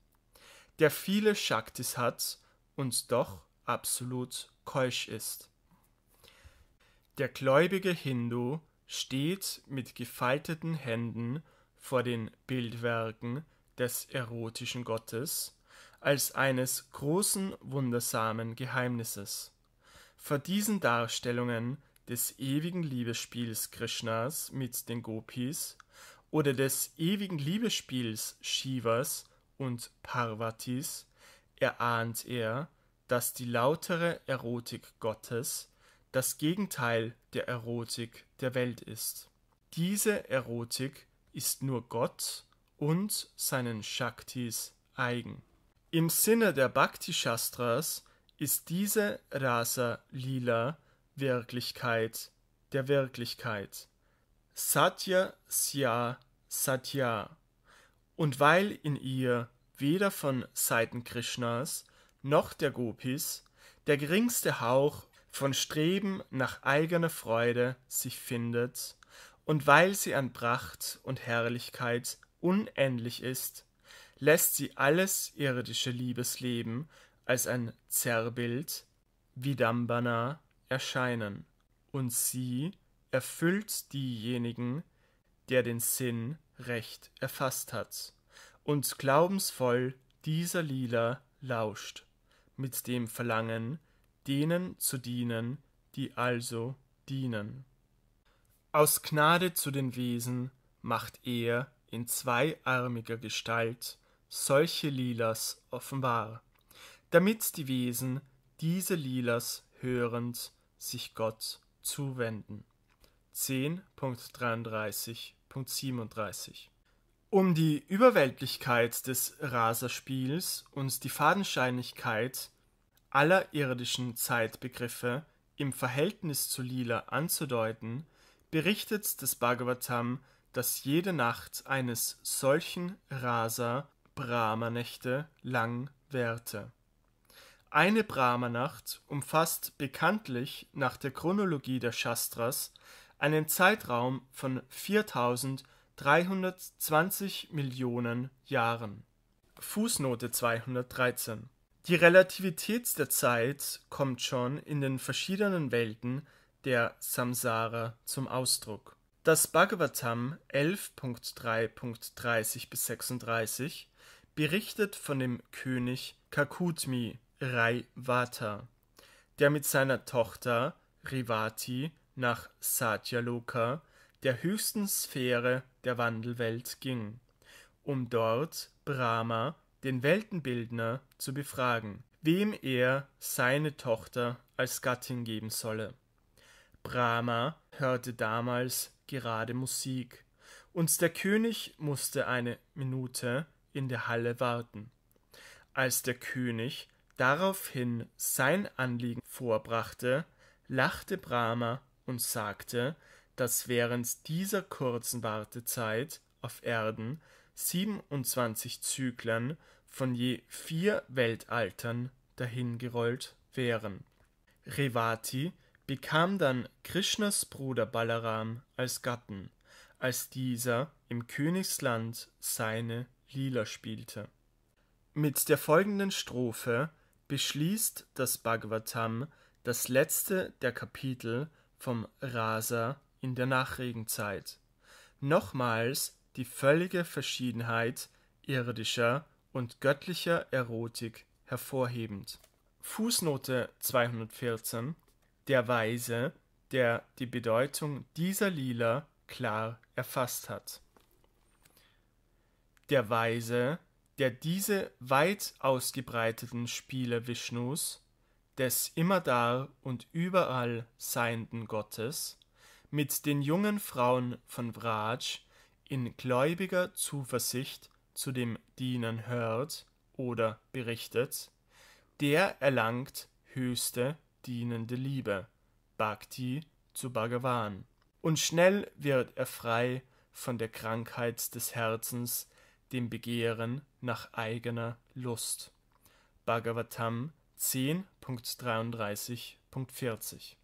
der viele Shaktis hat und doch absolut keusch ist. Der gläubige Hindu steht mit gefalteten Händen vor den Bildwerken des erotischen Gottes als eines großen wundersamen Geheimnisses. Vor diesen Darstellungen des ewigen Liebesspiels Krishnas mit den Gopis oder des ewigen Liebesspiels Shivas und Parvatis erahnt er, dass die lautere Erotik Gottes das Gegenteil der Erotik der Welt ist. Diese Erotik ist nur Gott und seinen Shaktis eigen. Im Sinne der Bhakti Shastras ist diese Rasa Lila Wirklichkeit der Wirklichkeit? Satya Sya Satya. Und weil in ihr weder von Seiten Krishnas noch der Gopis der geringste Hauch von Streben nach eigener Freude sich findet, und weil sie an Pracht und Herrlichkeit unendlich ist, lässt sie alles irdische Liebesleben als ein Zerrbild Vidambana erscheinen, und sie erfüllt diejenigen, der den Sinn recht erfasst hat und glaubensvoll dieser Lila lauscht, mit dem Verlangen, denen zu dienen, die also dienen. Aus Gnade zu den Wesen macht er in zweiarmiger Gestalt solche Lilas offenbar, damit die Wesen diese Lilas hörend sich Gott zuwenden. 10.33.37 Um die Überweltlichkeit des Raserspiels und die Fadenscheinigkeit aller irdischen Zeitbegriffe im Verhältnis zu Lila anzudeuten, berichtet das Bhagavatam, dass jede Nacht eines solchen Rasa Brahmanächte lang währte. Eine Brahmanacht umfasst bekanntlich nach der Chronologie der Shastras einen Zeitraum von 4.320 Millionen Jahren. (Fußnote 213) Die Relativität der Zeit kommt schon in den verschiedenen Welten der Samsara zum Ausdruck. Das Bhagavatam 11.3.30-36 berichtet von dem König Kakutmi, Raivata, der mit seiner Tochter Revati nach Satyaloka, der höchsten Sphäre der Wandelwelt, ging, um dort Brahma, den Weltenbildner, zu befragen, wem er seine Tochter als Gattin geben solle. Brahma hörte damals gerade Musik, und der König musste eine Minute in der Halle warten. Als der König daraufhin sein Anliegen vorbrachte, lachte Brahma und sagte, dass während dieser kurzen Wartezeit auf Erden 27 Zyklen von je vier Weltaltern dahingerollt wären. Revati bekam dann Krishnas Bruder Balaram als Gatten, als dieser im Königsland seine Lila spielte. Mit der folgenden Strophe beschließt das Bhagavatam das letzte der Kapitel vom Rasa in der Nachregenzeit. Nochmals die völlige Verschiedenheit irdischer und göttlicher Erotik hervorhebend. Fußnote 214 Der Weise, der die Bedeutung dieser Lila klar erfasst hat. Der Weise, der diese weit ausgebreiteten Spiele Vishnus, des immerdar und überall seienden Gottes, mit den jungen Frauen von Vraj in gläubiger Zuversicht zu dem Dienen hört oder berichtet, der erlangt höchste dienende Liebe, Bhakti zu Bhagavan. Und schnell wird er frei von der Krankheit des Herzens, dem Begehren nach eigener Lust. Bhagavatam 10.33.40